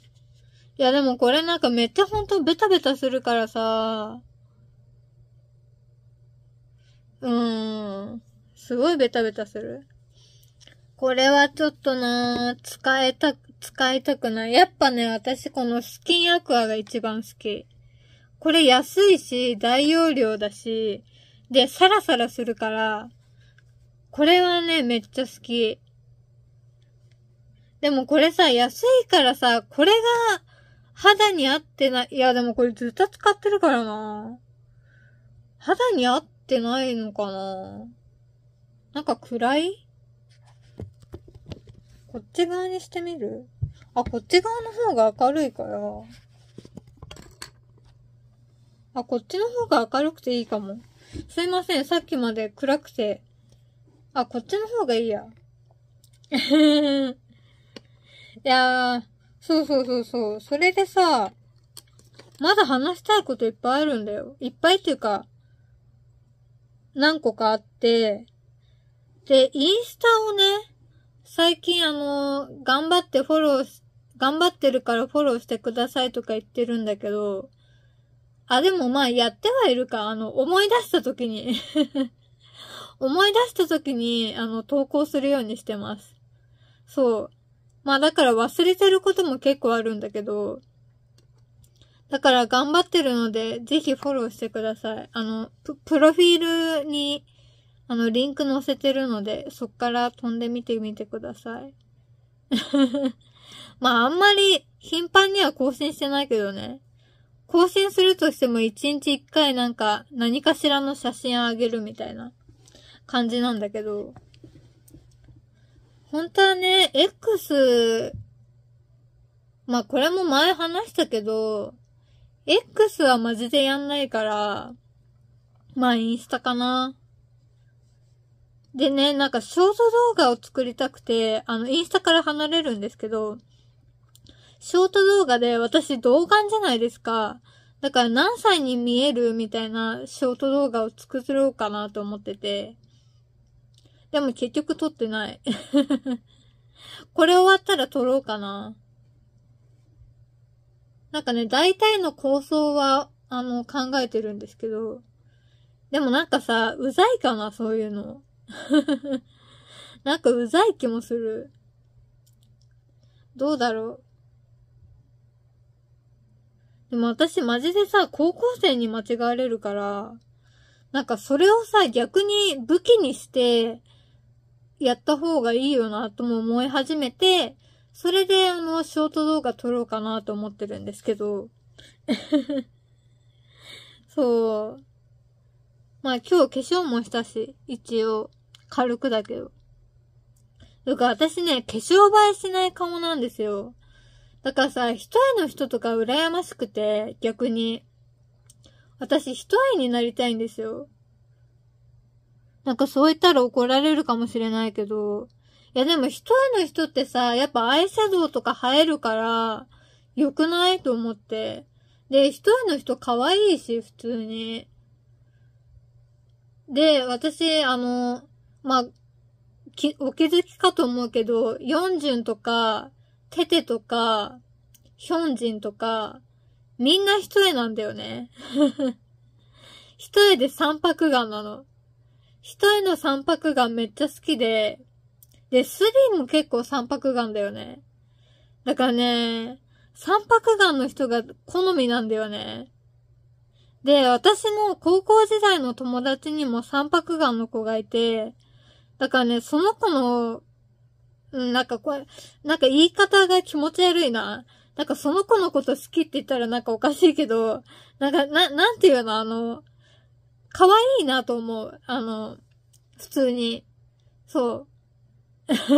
いやでもこれなんかめっちゃほんとベタベタするからさ、うーん、すごいベタベタする。これはちょっとな使えた、使いたくない。やっぱね、私このスキンアクアが一番好き。これ安いし、大容量だし、で、サラサラするから、これはね、めっちゃ好き。でもこれさ、安いからさ、これが肌に合ってない。いや、でもこれずっと使ってるからな肌に合ってないのかななんか暗いこっち側にしてみるあ、こっち側の方が明るいから。あ、こっちの方が明るくていいかも。すいません、さっきまで暗くて。あ、こっちの方がいいや。いやー、そうそうそうそう。それでさ、まだ話したいこといっぱいあるんだよ。いっぱいっていうか、何個かあって、で、インスタをね、最近あの、頑張ってフォローし、頑張ってるからフォローしてくださいとか言ってるんだけど、あ、でもまあやってはいるか、あの、思い出した時に 思い出した時に、あの、投稿するようにしてます。そう。まあだから忘れてることも結構あるんだけど、だから頑張ってるので、ぜひフォローしてください。あの、プロフィールに、あの、リンク載せてるので、そっから飛んでみてみてください。まあ、あんまり頻繁には更新してないけどね。更新するとしても1日1回なんか何かしらの写真あげるみたいな感じなんだけど。本当はね、X、まあこれも前話したけど、X はマジでやんないから、まあインスタかな。でね、なんかショート動画を作りたくて、あの、インスタから離れるんですけど、ショート動画で私童顔じゃないですか。だから何歳に見えるみたいなショート動画を作ろうかなと思ってて。でも結局撮ってない これ終わったら撮ろうかな。なんかね、大体の構想は、あの、考えてるんですけど。でもなんかさ、うざいかな、そういうの。なんかうざい気もする。どうだろう。でも私マジでさ、高校生に間違われるから、なんかそれをさ、逆に武器にして、やった方がいいよなとも思い始めて、それであの、ショート動画撮ろうかなと思ってるんですけど。そう。まあ今日化粧もしたし、一応。軽くだけど。だから私ね、化粧映えしない顔なんですよ。だからさ、一重の人とか羨ましくて、逆に。私一重になりたいんですよ。なんかそう言ったら怒られるかもしれないけど。いやでも一重の人ってさ、やっぱアイシャドウとか映えるから、良くないと思って。で、一重の人可愛いし、普通に。で、私、あの、まあ、お気づきかと思うけど、ヨンジュンとか、テテとか、ヒョンジンとか、みんな一重なんだよね。一重で三白眼なの。一重の三白眼めっちゃ好きで、で、スリーも結構三白眼だよね。だからね、三白眼の人が好みなんだよね。で、私の高校時代の友達にも三白眼の子がいて、だからね、その子の、なんかこれ、なんか言い方が気持ち悪いな。なんかその子のこと好きって言ったらなんかおかしいけど、なんか、な、なんていうの、あの、可愛いなと思う。あの、普通に。そう。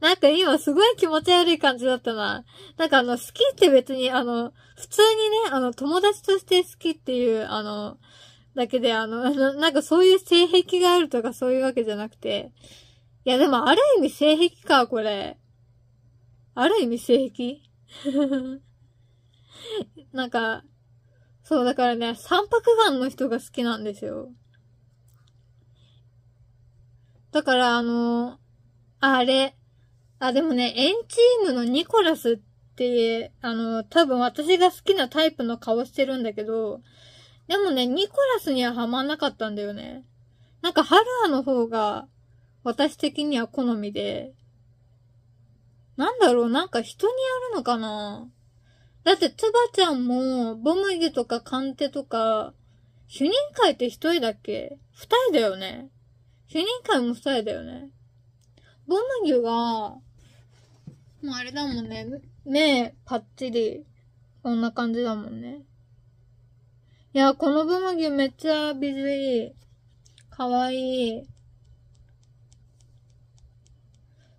なんか今すごい気持ち悪い感じだったな。なんかあの、好きって別にあの、普通にね、あの、友達として好きっていう、あの、だけで、あの な、なんかそういう性癖があるとかそういうわけじゃなくて。いや、でもある意味性癖か、これ。ある意味性癖 なんか、そう、だからね、三白眼の人が好きなんですよ。だから、あの、あれ、あ、でもね、エンチームのニコラスって、あの、多分私が好きなタイプの顔してるんだけど、でもね、ニコラスにはハマんなかったんだよね。なんか、ハルアの方が、私的には好みで。なんだろう、なんか人にやるのかなだって、ツバちゃんも、ボムギとかカンテとか、主任会って一人だっけ二人だよね。主任会も二人だよね。ボムギは、もうあれだもんね。目、パッチリ。こんな感じだもんね。いや、このブムギめっちゃビズいい。かわいい。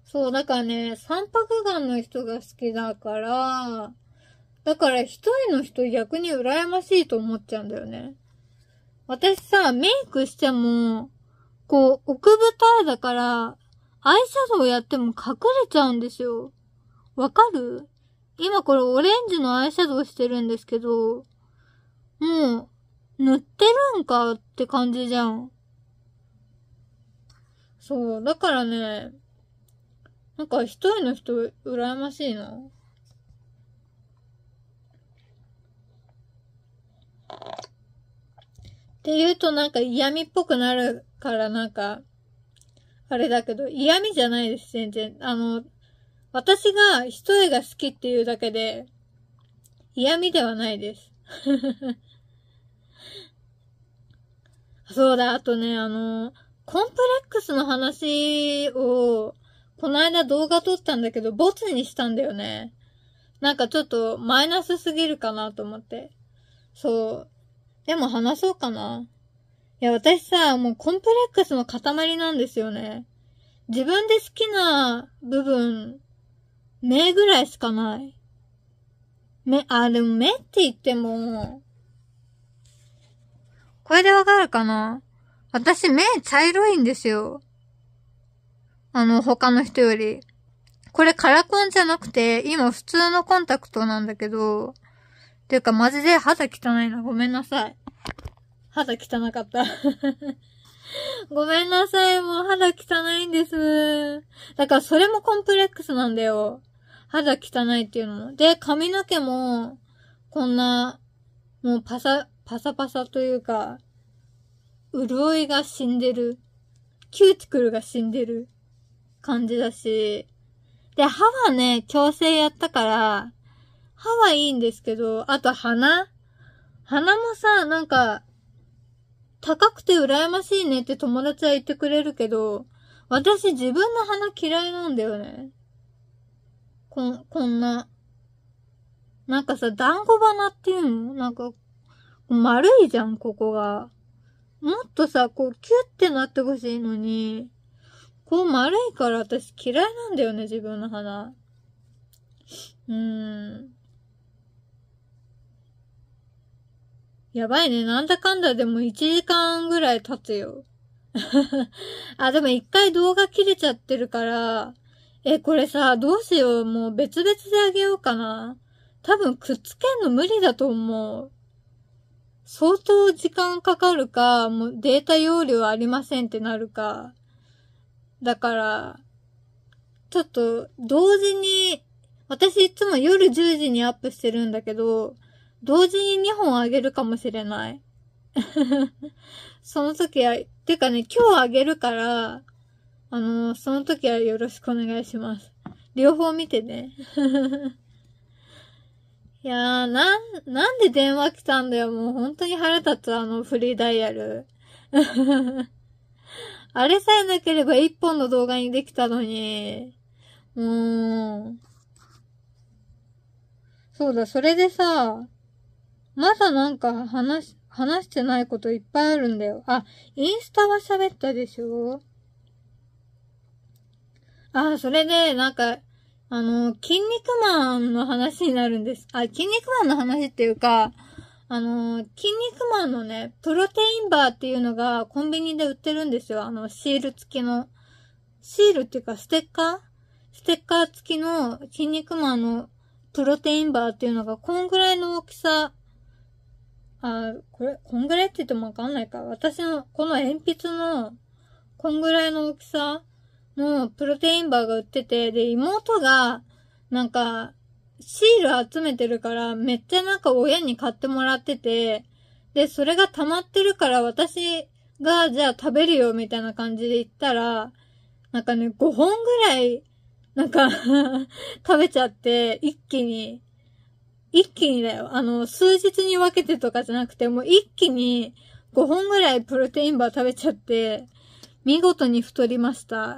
そう、だからね、三白眼の人が好きだから、だから一人の人逆に羨ましいと思っちゃうんだよね。私さ、メイクしても、こう、奥二重だから、アイシャドウやっても隠れちゃうんですよ。わかる今これオレンジのアイシャドウしてるんですけど、もう、塗ってるんかって感じじゃん。そう、だからね、なんか一人の人、羨ましいな。って言うとなんか嫌味っぽくなるからなんか、あれだけど、嫌味じゃないです、全然。あの、私が一人が好きっていうだけで、嫌味ではないです。そうだ、あとね、あの、コンプレックスの話を、この間動画撮ったんだけど、ボツにしたんだよね。なんかちょっとマイナスすぎるかなと思って。そう。でも話そうかな。いや、私さ、もうコンプレックスの塊なんですよね。自分で好きな部分、目ぐらいしかない。目、あ、でも目って言っても、これでわかるかな私目茶色いんですよ。あの、他の人より。これカラコンじゃなくて、今普通のコンタクトなんだけど、ていうかマジで肌汚いな。ごめんなさい。肌汚かった。ごめんなさい。もう肌汚いんです。だからそれもコンプレックスなんだよ。肌汚いっていうのも。で、髪の毛も、こんな、もうパサ、パサパサというか、潤いが死んでる。キューティクルが死んでる感じだし。で、歯はね、矯正やったから、歯はいいんですけど、あと鼻鼻もさ、なんか、高くて羨ましいねって友達は言ってくれるけど、私自分の鼻嫌いなんだよね。こん、こんな。なんかさ、団子鼻っていうのなんか、丸いじゃん、ここが。もっとさ、こう、キュってなってほしいのに、こう丸いから私嫌いなんだよね、自分の鼻。うーん。やばいね、なんだかんだでも1時間ぐらい経つよ。あ、でも一回動画切れちゃってるから、え、これさ、どうしよう、もう別々であげようかな。多分くっつけんの無理だと思う。相当時間かかるか、もうデータ容量ありませんってなるか。だから、ちょっと同時に、私いつも夜10時にアップしてるんだけど、同時に2本あげるかもしれない。その時は、てかね、今日あげるから、あの、その時はよろしくお願いします。両方見てね。いやー、なん、なんで電話来たんだよ。もう本当に腹立つ、あのフリーダイヤル。あれさえなければ一本の動画にできたのに。うーん。そうだ、それでさ、まだなんか話、話してないこといっぱいあるんだよ。あ、インスタは喋ったでしょあ、それで、なんか、あの、筋肉マンの話になるんです。あ、筋肉マンの話っていうか、あの、筋肉マンのね、プロテインバーっていうのがコンビニで売ってるんですよ。あの、シール付きの。シールっていうか、ステッカーステッカー付きの筋肉マンのプロテインバーっていうのが、こんぐらいの大きさ。あ、これ、こんぐらいって言ってもわかんないか。私の、この鉛筆の、こんぐらいの大きさもう、プロテインバーが売ってて、で、妹が、なんか、シール集めてるから、めっちゃなんか親に買ってもらってて、で、それが溜まってるから私が、じゃあ食べるよ、みたいな感じで言ったら、なんかね、5本ぐらい、なんか 食べちゃって、一気に、一気にだよ。あの、数日に分けてとかじゃなくて、もう一気に5本ぐらいプロテインバー食べちゃって、見事に太りました。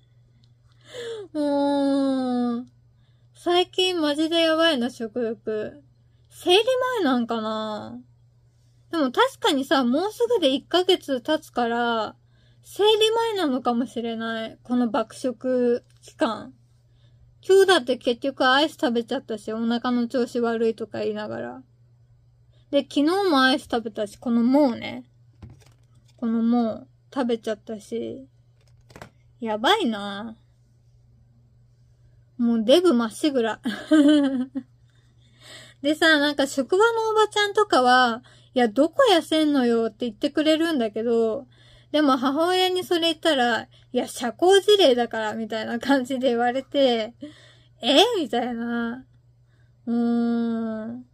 もう、最近マジでやばいな、食欲。生理前なんかなでも確かにさ、もうすぐで1ヶ月経つから、生理前なのかもしれない。この爆食期間。今日だって結局アイス食べちゃったし、お腹の調子悪いとか言いながら。で、昨日もアイス食べたし、このもうね。このもう。食べちゃったし、やばいなもうデブまっしぐら。でさ、なんか職場のおばちゃんとかは、いや、どこ痩せんのよって言ってくれるんだけど、でも母親にそれ言ったら、いや、社交辞令だから、みたいな感じで言われて、えみたいな。うーん。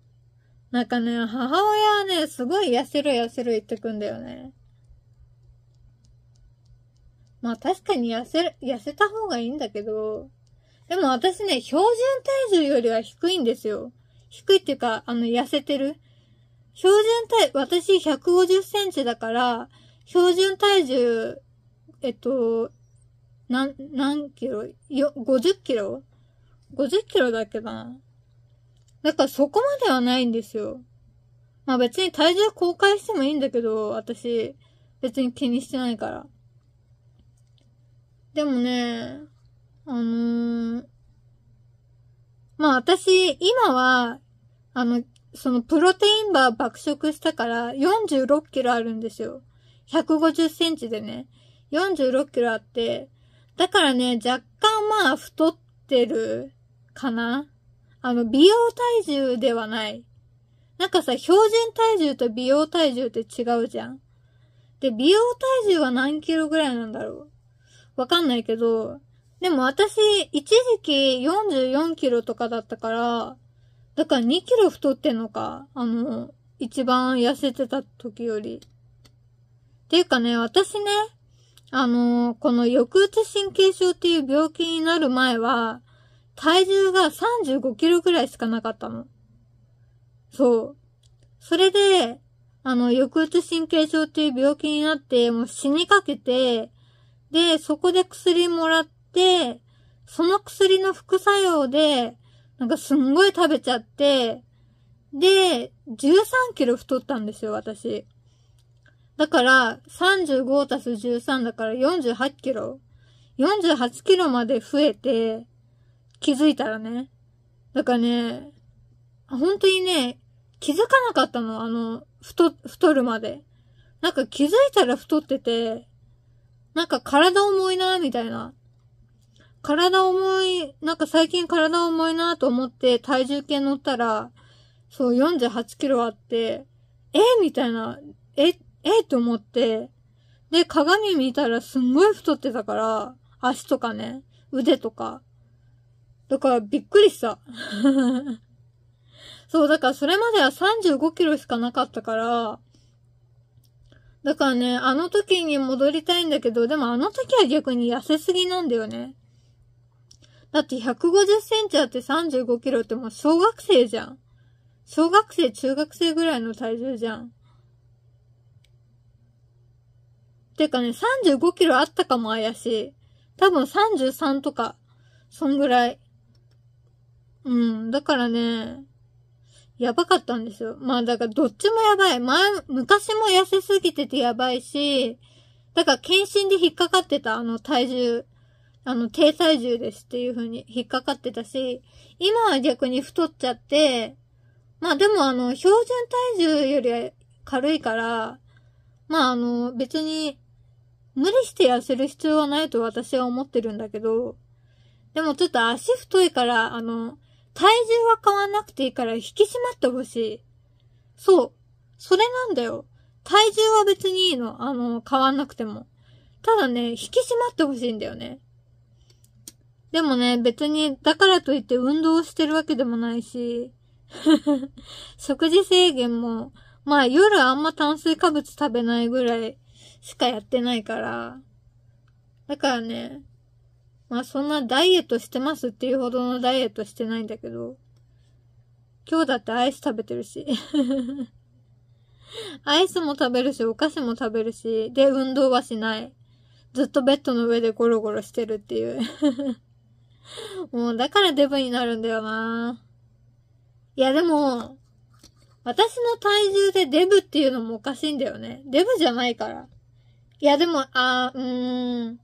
なんかね、母親はね、すごい痩せろ痩せる言ってくんだよね。まあ確かに痩せる、痩せた方がいいんだけど、でも私ね、標準体重よりは低いんですよ。低いっていうか、あの、痩せてる。標準体、私150センチだから、標準体重、えっと、なん、何キロよ、50キロ ?50 キロだっけな。だからそこまではないんですよ。まあ別に体重公開してもいいんだけど、私、別に気にしてないから。でもね、あのー、まあ私、今は、あの、そのプロテインバー爆食したから46キロあるんですよ。150センチでね。46キロあって。だからね、若干まあ太ってるかな。あの、美容体重ではない。なんかさ、標準体重と美容体重って違うじゃん。で、美容体重は何キロぐらいなんだろう。わかんないけど、でも私、一時期44キロとかだったから、だから2キロ太ってんのか。あの、一番痩せてた時より。っていうかね、私ね、あの、この抑うつ神経症っていう病気になる前は、体重が35キロぐらいしかなかったの。そう。それで、あの、抑うつ神経症っていう病気になって、もう死にかけて、で、そこで薬もらって、その薬の副作用で、なんかすんごい食べちゃって、で、13キロ太ったんですよ、私。だから、35たす13だから48キロ。48キロまで増えて、気づいたらね。だからね、本当にね、気づかなかったの、あの、太、太るまで。なんか気づいたら太ってて、なんか体重いな、みたいな。体重い、なんか最近体重いなと思って体重計乗ったら、そう48キロあって、えみたいな、え、えと思って、で、鏡見たらすんごい太ってたから、足とかね、腕とか。だからびっくりした。そう、だからそれまでは35キロしかなかったから、だからね、あの時に戻りたいんだけど、でもあの時は逆に痩せすぎなんだよね。だって150センチあって35キロってもう小学生じゃん。小学生、中学生ぐらいの体重じゃん。てかね、35キロあったかも怪しい。多分33とか、そんぐらい。うん、だからね、やばかったんですよ。まあだからどっちもやばい。前、昔も痩せすぎててやばいし、だから検診で引っかかってた、あの体重、あの低体重ですっていう風に引っかかってたし、今は逆に太っちゃって、まあでもあの、標準体重よりは軽いから、まああの、別に無理して痩せる必要はないと私は思ってるんだけど、でもちょっと足太いから、あの、体重は変わんなくていいから引き締まってほしい。そう。それなんだよ。体重は別にいいの。あの、変わんなくても。ただね、引き締まってほしいんだよね。でもね、別に、だからといって運動してるわけでもないし、食事制限も、まあ夜あんま炭水化物食べないぐらいしかやってないから。だからね、まあそんなダイエットしてますっていうほどのダイエットしてないんだけど。今日だってアイス食べてるし。アイスも食べるし、お菓子も食べるし、で、運動はしない。ずっとベッドの上でゴロゴロしてるっていう もうだからデブになるんだよないやでも、私の体重でデブっていうのもおかしいんだよね。デブじゃないから。いやでも、あー、うーん。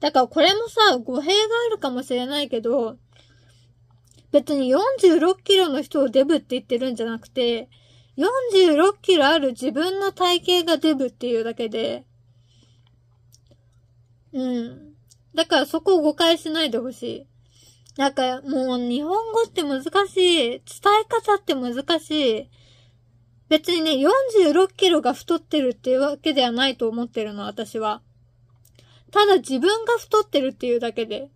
だからこれもさ、語弊があるかもしれないけど、別に46キロの人をデブって言ってるんじゃなくて、46キロある自分の体型がデブっていうだけで、うん。だからそこを誤解しないでほしい。なんかもう日本語って難しい。伝え方って難しい。別にね、46キロが太ってるっていうわけではないと思ってるの、私は。ただ自分が太ってるっていうだけで。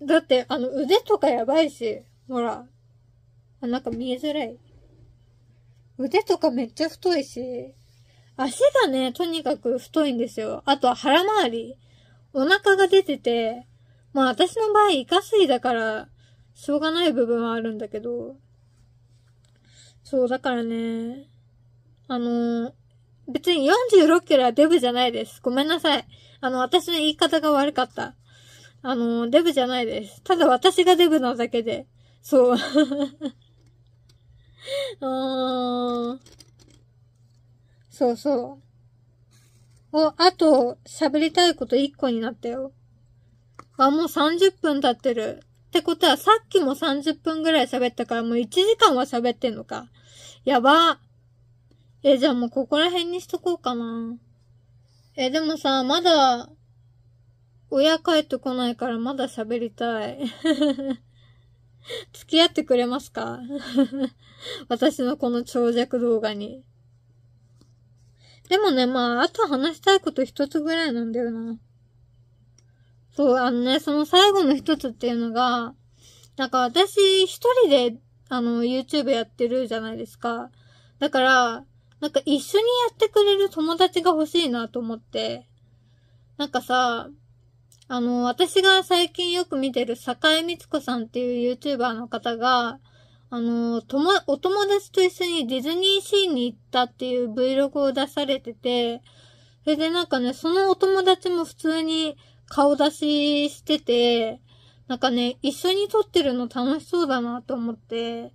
だって、あの、腕とかやばいし、ほら。あ、なんか見えづらい。腕とかめっちゃ太いし、足がね、とにかく太いんですよ。あとは腹回り。お腹が出てて、まあ私の場合、イカ水だから、しょうがない部分はあるんだけど、そう、だからね、あの別に46キロはデブじゃないです。ごめんなさい。あの、私の言い方が悪かった。あの、デブじゃないです。ただ私がデブなだけで。そう。う ん。そうそう。お、あと、喋りたいこと1個になったよ。あ、もう30分経ってる。ってことは、さっきも30分ぐらい喋ったから、もう1時間は喋ってんのか。やば。え、じゃあもうここら辺にしとこうかな。え、でもさ、まだ、親帰ってこないからまだ喋りたい。付き合ってくれますか 私のこの長尺動画に。でもね、まあ、あと話したいこと一つぐらいなんだよな。そう、あのね、その最後の一つっていうのが、なんか私一人で、あの、YouTube やってるじゃないですか。だから、なんか一緒にやってくれる友達が欲しいなと思って。なんかさ、あの、私が最近よく見てる坂井光子さんっていう YouTuber の方が、あの、とも、お友達と一緒にディズニーシーに行ったっていう Vlog を出されてて、それでなんかね、そのお友達も普通に顔出ししてて、なんかね、一緒に撮ってるの楽しそうだなと思って、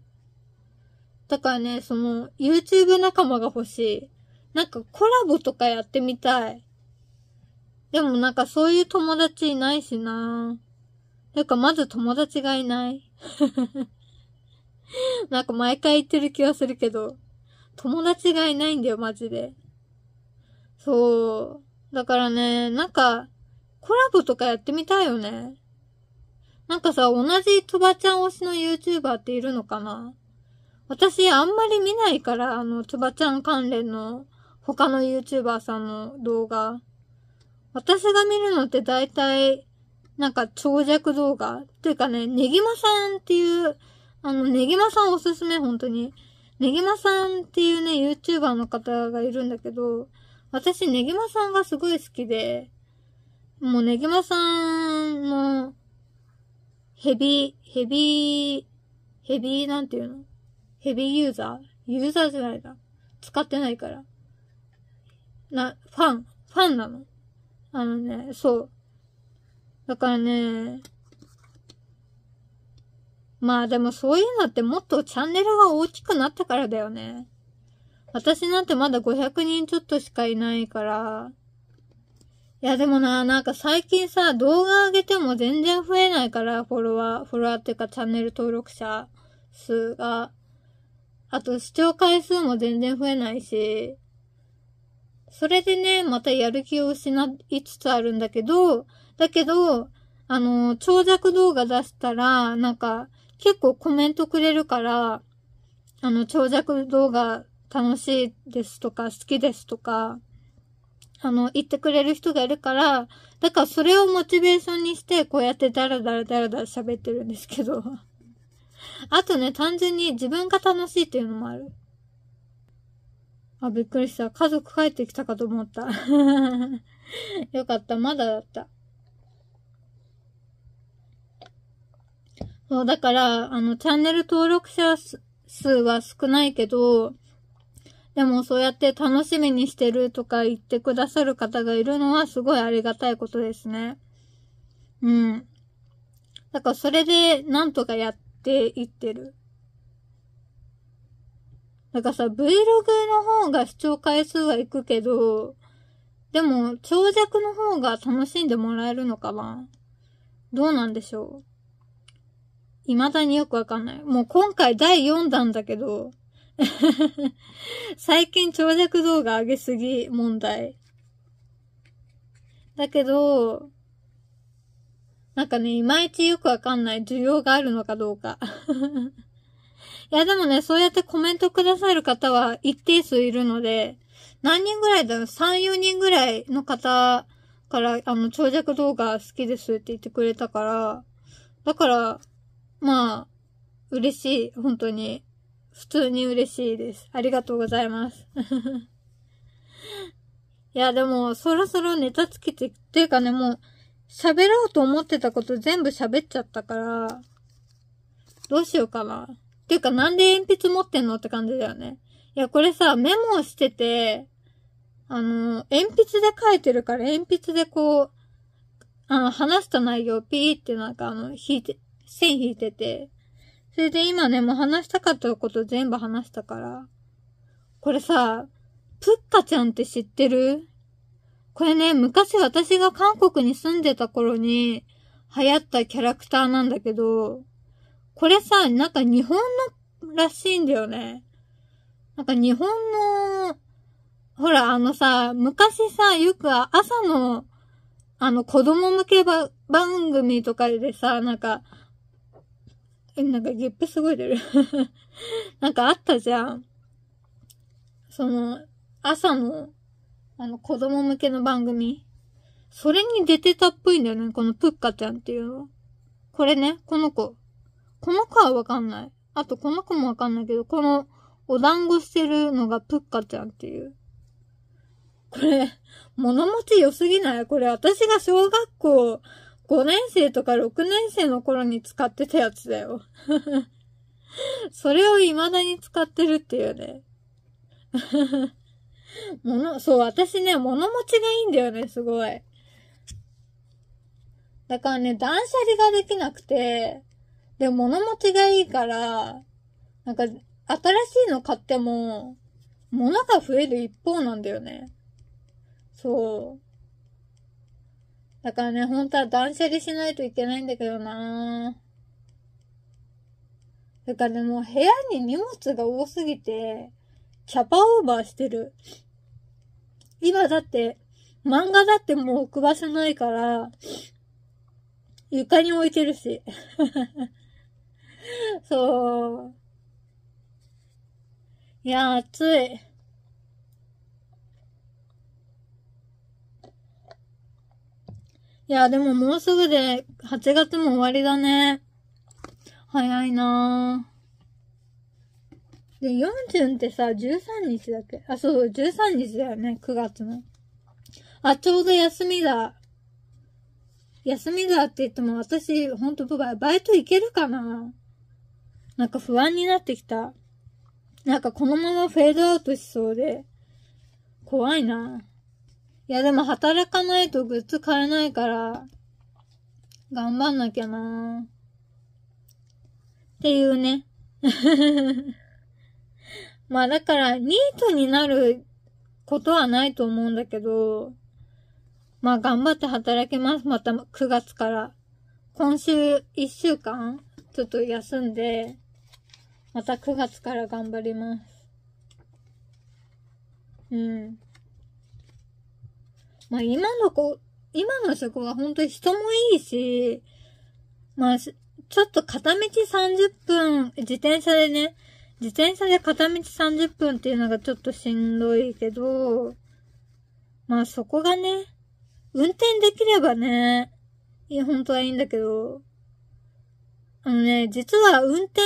だからね、その、YouTube 仲間が欲しい。なんかコラボとかやってみたい。でもなんかそういう友達いないしななんかまず友達がいない。なんか毎回言ってる気がするけど、友達がいないんだよ、マジで。そう。だからね、なんか、コラボとかやってみたいよね。なんかさ、同じトバちゃん推しの YouTuber っているのかな私あんまり見ないから、あの、つばちゃん関連の他の YouTuber さんの動画。私が見るのって大体、なんか長尺動画。とていうかね、ネギマさんっていう、あの、ネギマさんおすすめ、本当に。ネギマさんっていうね、YouTuber の方がいるんだけど、私、ネギマさんがすごい好きで、もうネギマさんの、ヘビ、ヘビ、ヘビなんていうのヘビーユーザーユーザーじゃないな。使ってないから。な、ファン。ファンなの。あのね、そう。だからね、まあでもそういうのってもっとチャンネルが大きくなったからだよね。私なんてまだ500人ちょっとしかいないから。いやでもな、なんか最近さ、動画上げても全然増えないから、フォロワー、フォロワーっていうかチャンネル登録者数が。あと視聴回数も全然増えないし、それでね、またやる気を失いつつあるんだけど、だけど、あの、長尺動画出したら、なんか、結構コメントくれるから、あの、長尺動画楽しいですとか、好きですとか、あの、言ってくれる人がいるから、だからそれをモチベーションにして、こうやってダラダラダラダラ喋ってるんですけど。あとね、単純に自分が楽しいっていうのもある。あ、びっくりした。家族帰ってきたかと思った。よかった。まだだった。そう、だから、あの、チャンネル登録者数は少ないけど、でもそうやって楽しみにしてるとか言ってくださる方がいるのはすごいありがたいことですね。うん。だからそれでなんとかやっっていってる。なんかさ、Vlog の方が視聴回数はいくけど、でも、長尺の方が楽しんでもらえるのかなどうなんでしょう未だによくわかんない。もう今回第4弾だけど、最近長尺動画上げすぎ問題。だけど、なんかね、いまいちよくわかんない需要があるのかどうか。いや、でもね、そうやってコメントくださる方は一定数いるので、何人ぐらいだろう ?3、4人ぐらいの方から、あの、長尺動画好きですって言ってくれたから、だから、まあ、嬉しい。本当に。普通に嬉しいです。ありがとうございます。いや、でも、そろそろネタつけて、っていうかね、もう、喋ろうと思ってたこと全部喋っちゃったから、どうしようかな。ていうかなんで鉛筆持ってんのって感じだよね。いや、これさ、メモをしてて、あの、鉛筆で書いてるから、鉛筆でこう、あの、話した内容ピーってなんかあの、引いて、線引いてて、それで今ね、もう話したかったこと全部話したから、これさ、プッカちゃんって知ってるこれね、昔私が韓国に住んでた頃に流行ったキャラクターなんだけど、これさ、なんか日本のらしいんだよね。なんか日本の、ほらあのさ、昔さ、よく朝の、あの子供向け番組とかでさ、なんか、なんかゲップすごい出る なんかあったじゃん。その、朝のあの、子供向けの番組。それに出てたっぽいんだよね、このプッカちゃんっていうのこれね、この子。この子はわかんない。あと、この子もわかんないけど、この、お団子してるのがプッカちゃんっていう。これ、物持ち良すぎないこれ、私が小学校5年生とか6年生の頃に使ってたやつだよ。それを未だに使ってるっていうね。も の、そう、私ね、物持ちがいいんだよね、すごい。だからね、断捨離ができなくて、で、物持ちがいいから、なんか、新しいの買っても、物が増える一方なんだよね。そう。だからね、本当は断捨離しないといけないんだけどなだからね、もう部屋に荷物が多すぎて、キャパオーバーしてる。今だって、漫画だってもう置く場所ないから、床に置いてるし。そう。いや、暑い。いや、でももうすぐで8月も終わりだね。早いなぁ。で、40ってさ、13日だっけあ、そう、13日だよね、9月の。あ、ちょうど休みだ。休みだって言っても、私、ほんと、バイト行けるかななんか不安になってきた。なんかこのままフェードアウトしそうで、怖いな。いや、でも働かないとグッズ買えないから、頑張んなきゃなっていうね。まあだから、ニートになることはないと思うんだけど、まあ頑張って働きます。また9月から。今週1週間、ちょっと休んで、また9月から頑張ります。うん。まあ今の子、今の職は本当に人もいいし、まあ、ちょっと片道30分、自転車でね、自転車で片道30分っていうのがちょっとしんどいけど、まあそこがね、運転できればね、いや、本当はいいんだけど、あのね、実は運転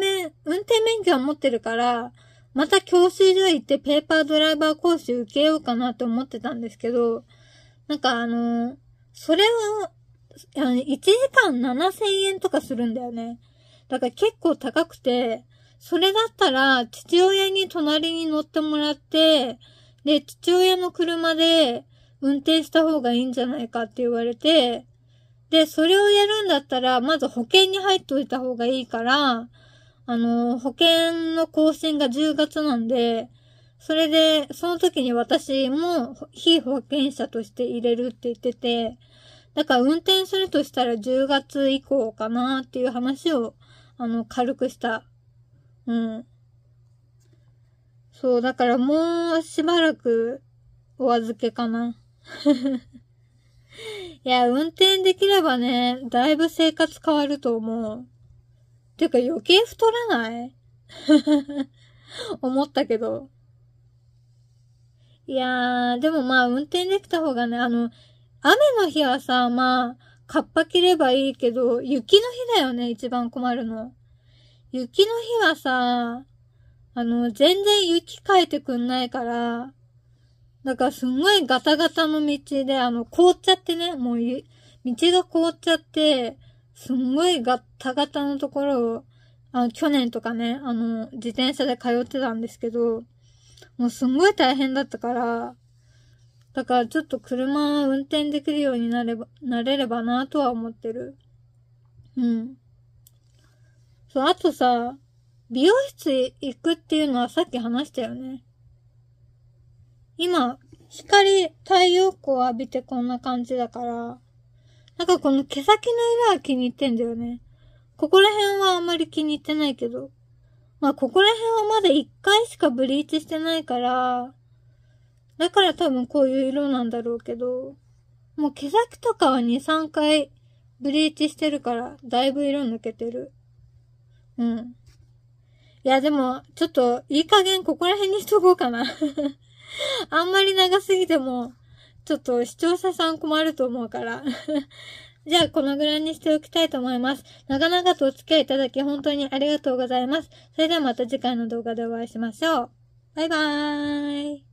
免、運転免許は持ってるから、また教習所行ってペーパードライバー講習受けようかなって思ってたんですけど、なんかあの、それを、あの、1時間7000円とかするんだよね。だから結構高くて、それだったら、父親に隣に乗ってもらって、で、父親の車で運転した方がいいんじゃないかって言われて、で、それをやるんだったら、まず保険に入っといた方がいいから、あの、保険の更新が10月なんで、それで、その時に私も非保険者として入れるって言ってて、だから運転するとしたら10月以降かなっていう話を、あの、軽くしたうん。そう、だからもうしばらくお預けかな。いや、運転できればね、だいぶ生活変わると思う。てか余計太らない 思ったけど。いやー、でもまあ運転できた方がね、あの、雨の日はさ、まあ、かっぱ着ればいいけど、雪の日だよね、一番困るの。雪の日はさ、あの、全然雪かいてくんないから、だからすんごいガタガタの道で、あの、凍っちゃってね、もう道が凍っちゃって、すんごいガタガタのところを、あの、去年とかね、あの、自転車で通ってたんですけど、もうすんごい大変だったから、だからちょっと車運転できるようになれば、なれればなとは思ってる。うん。そう、あとさ、美容室行くっていうのはさっき話したよね。今、光、太陽光浴びてこんな感じだから、なんかこの毛先の色は気に入ってんだよね。ここら辺はあんまり気に入ってないけど。まあ、ここら辺はまだ一回しかブリーチしてないから、だから多分こういう色なんだろうけど、もう毛先とかは2、3回ブリーチしてるから、だいぶ色抜けてる。うん。いや、でも、ちょっと、いい加減ここら辺にしとこうかな あんまり長すぎても、ちょっと視聴者さん困ると思うから じゃあ、このぐらいにしておきたいと思います。長々とお付き合いいただき本当にありがとうございます。それではまた次回の動画でお会いしましょう。バイバーイ。